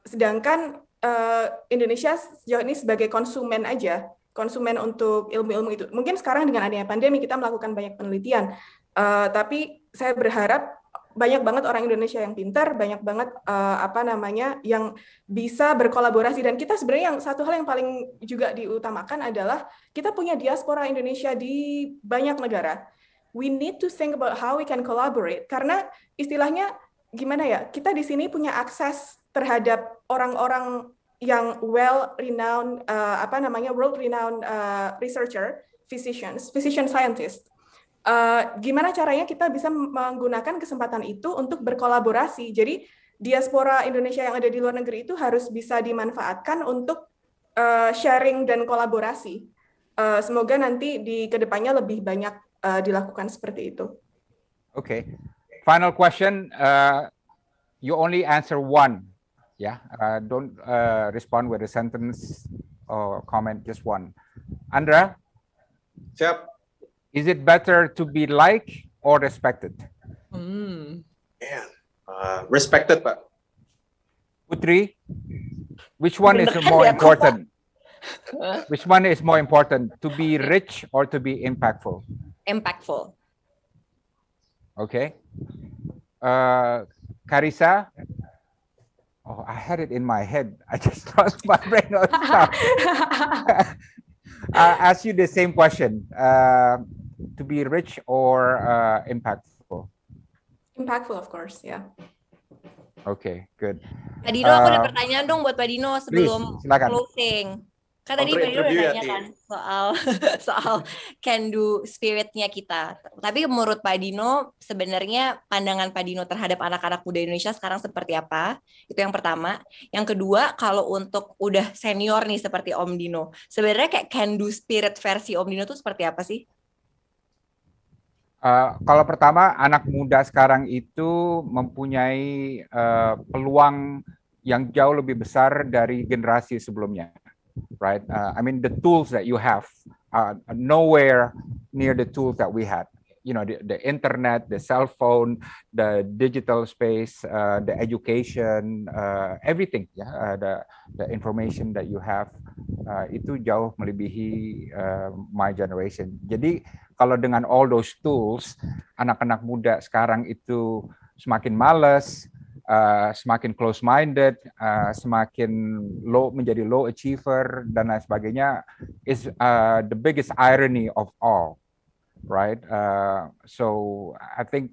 Speaker 4: sedangkan Eh, Indonesia sejauh ini sebagai konsumen aja, konsumen untuk ilmu-ilmu itu. Mungkin sekarang dengan adanya pandemi kita melakukan banyak penelitian, eh, tapi saya berharap banyak banget orang Indonesia yang pintar, banyak banget uh, apa namanya yang bisa berkolaborasi dan kita sebenarnya yang satu hal yang paling juga diutamakan adalah kita punya diaspora Indonesia di banyak negara. We need to think about how we can collaborate karena istilahnya gimana ya kita di sini punya akses terhadap orang-orang yang well renowned uh, apa namanya world renowned uh, researcher physicians physician scientist uh, gimana caranya kita bisa menggunakan kesempatan itu untuk berkolaborasi jadi diaspora Indonesia yang ada di luar negeri itu harus bisa dimanfaatkan untuk uh, sharing dan kolaborasi uh, semoga nanti di kedepannya lebih banyak uh, dilakukan seperti itu
Speaker 1: oke okay. final question uh, you only answer one yeah uh, don't uh, respond with a sentence or comment just one andra yep is it better to be liked or respected
Speaker 3: mm. yeah
Speaker 1: uh, respected but putri which one is more important <laughs> which one is more important to be rich or to be impactful impactful okay uh carissa Oh, I had it in my head. <laughs> I just lost my <laughs> brain on stuff. I ask you the same question: uh, to be rich or uh, impactful?
Speaker 4: Impactful, of course. Yeah.
Speaker 1: Oke, okay, good. Pak Dino, uh, aku ada uh,
Speaker 2: pertanyaan dong buat Pak Dino sebelum please, closing.
Speaker 1: Kan tadi Mbak udah ya, nanya kan
Speaker 2: soal <laughs> soal can do spiritnya kita. Tapi menurut Pak Dino, sebenarnya pandangan Pak Dino terhadap anak-anak muda Indonesia sekarang seperti apa? Itu yang pertama. Yang kedua, kalau untuk udah senior nih seperti Om Dino, sebenarnya kayak can do spirit versi Om Dino tuh seperti apa sih?
Speaker 1: Uh, kalau pertama anak muda sekarang itu mempunyai uh, peluang yang jauh lebih besar dari generasi sebelumnya right? Uh, I mean, the tools that you have are uh, nowhere near the tools that we had. You know, the, the internet, the cell phone, the digital space, uh, the education, uh, everything. Yeah, yeah? Uh, the the information that you have uh, itu jauh melebihi my generation. Jadi kalau dengan all those tools, anak-anak muda sekarang itu semakin malas. uh, semakin close minded, uh, semakin low menjadi low achiever dan lain sebagainya is uh, the biggest irony of all, right? Uh, so I think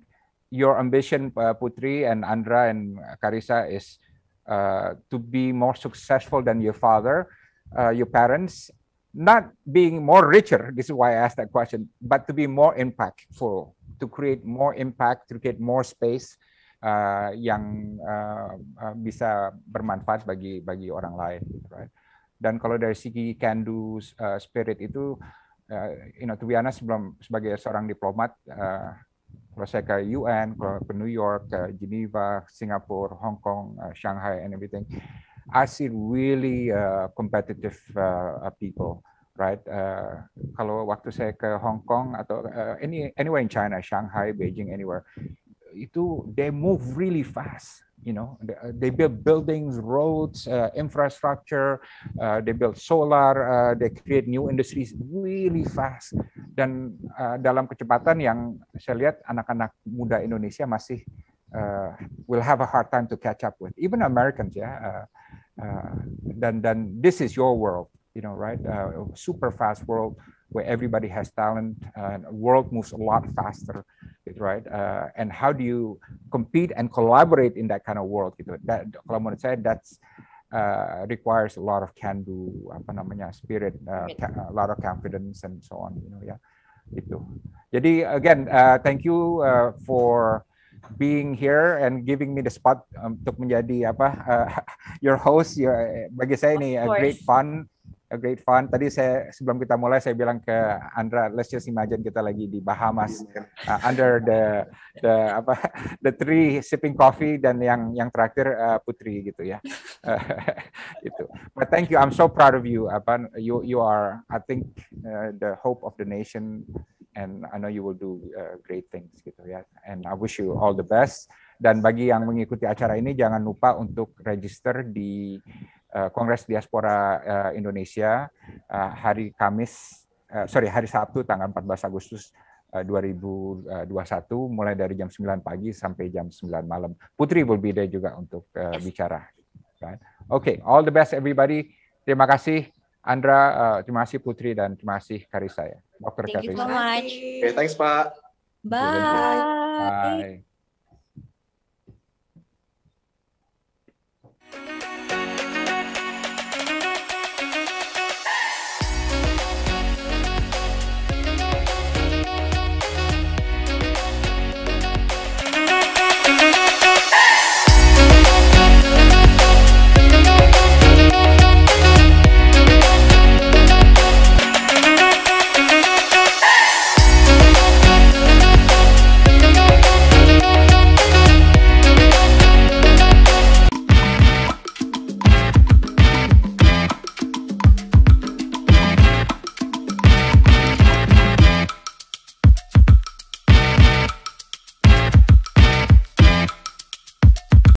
Speaker 1: your ambition, uh, Putri and Andra and Karisa, is uh, to be more successful than your father, uh, your parents. Not being more richer, this is why I asked that question, but to be more impactful, to create more impact, to create more space, uh, yang uh, bisa bermanfaat bagi bagi orang lain gitu, right? dan kalau dari segi can do uh, spirit itu uh, you know to sebelum sebagai seorang diplomat uh, kalau saya ke UN kalau ke New York ke Geneva Singapura Hong Kong uh, Shanghai and everything I see really uh, competitive uh, people right uh, kalau waktu saya ke Hong Kong atau uh, any anywhere in China Shanghai Beijing anywhere itu they move really fast you know uh, they build buildings roads uh, infrastructure uh, they build solar uh, they create new industries really fast dan uh, dalam kecepatan yang saya lihat anak-anak muda Indonesia masih uh, will have a hard time to catch up with even Americans ya yeah, uh, uh, dan dan this is your world you know right uh, super fast world where everybody has talent and world moves a lot faster right? Uh, and how do you compete and collaborate in that kind of world gitu? That, kalau menurut saya that's uh, requires a lot of can do apa namanya spirit, uh, a lot of confidence and so on, you know ya. Yeah. Gitu. Jadi again, uh, thank you uh, for being here and giving me the spot um, untuk menjadi apa uh, <laughs> your host. Your, bagi saya ini a great fun a great fun. Tadi saya sebelum kita mulai saya bilang ke Andra, let's just imagine kita lagi di Bahamas iya, iya. uh, under the the apa <laughs> the tree sipping coffee dan yang yang terakhir uh, Putri gitu ya. <laughs> itu. But thank you. I'm so proud of you. Apa you you are I think uh, the hope of the nation and I know you will do uh, great things gitu ya. And I wish you all the best. Dan bagi yang mengikuti acara ini jangan lupa untuk register di Eh, Kongres Diaspora eh, Indonesia eh, hari Kamis sorry hari Sabtu tanggal 14 Agustus 2021 mulai dari jam 9 pagi sampai jam 9 malam. Putri will be juga untuk uh, bicara. Kan? Oke, okay, all the best everybody. Terima kasih Andra, uh, terima kasih Putri dan terima kasih Karisa ya. Dr. Thank Karisa. you so much.
Speaker 3: Okay, thanks Pak. Bye.
Speaker 1: Bye.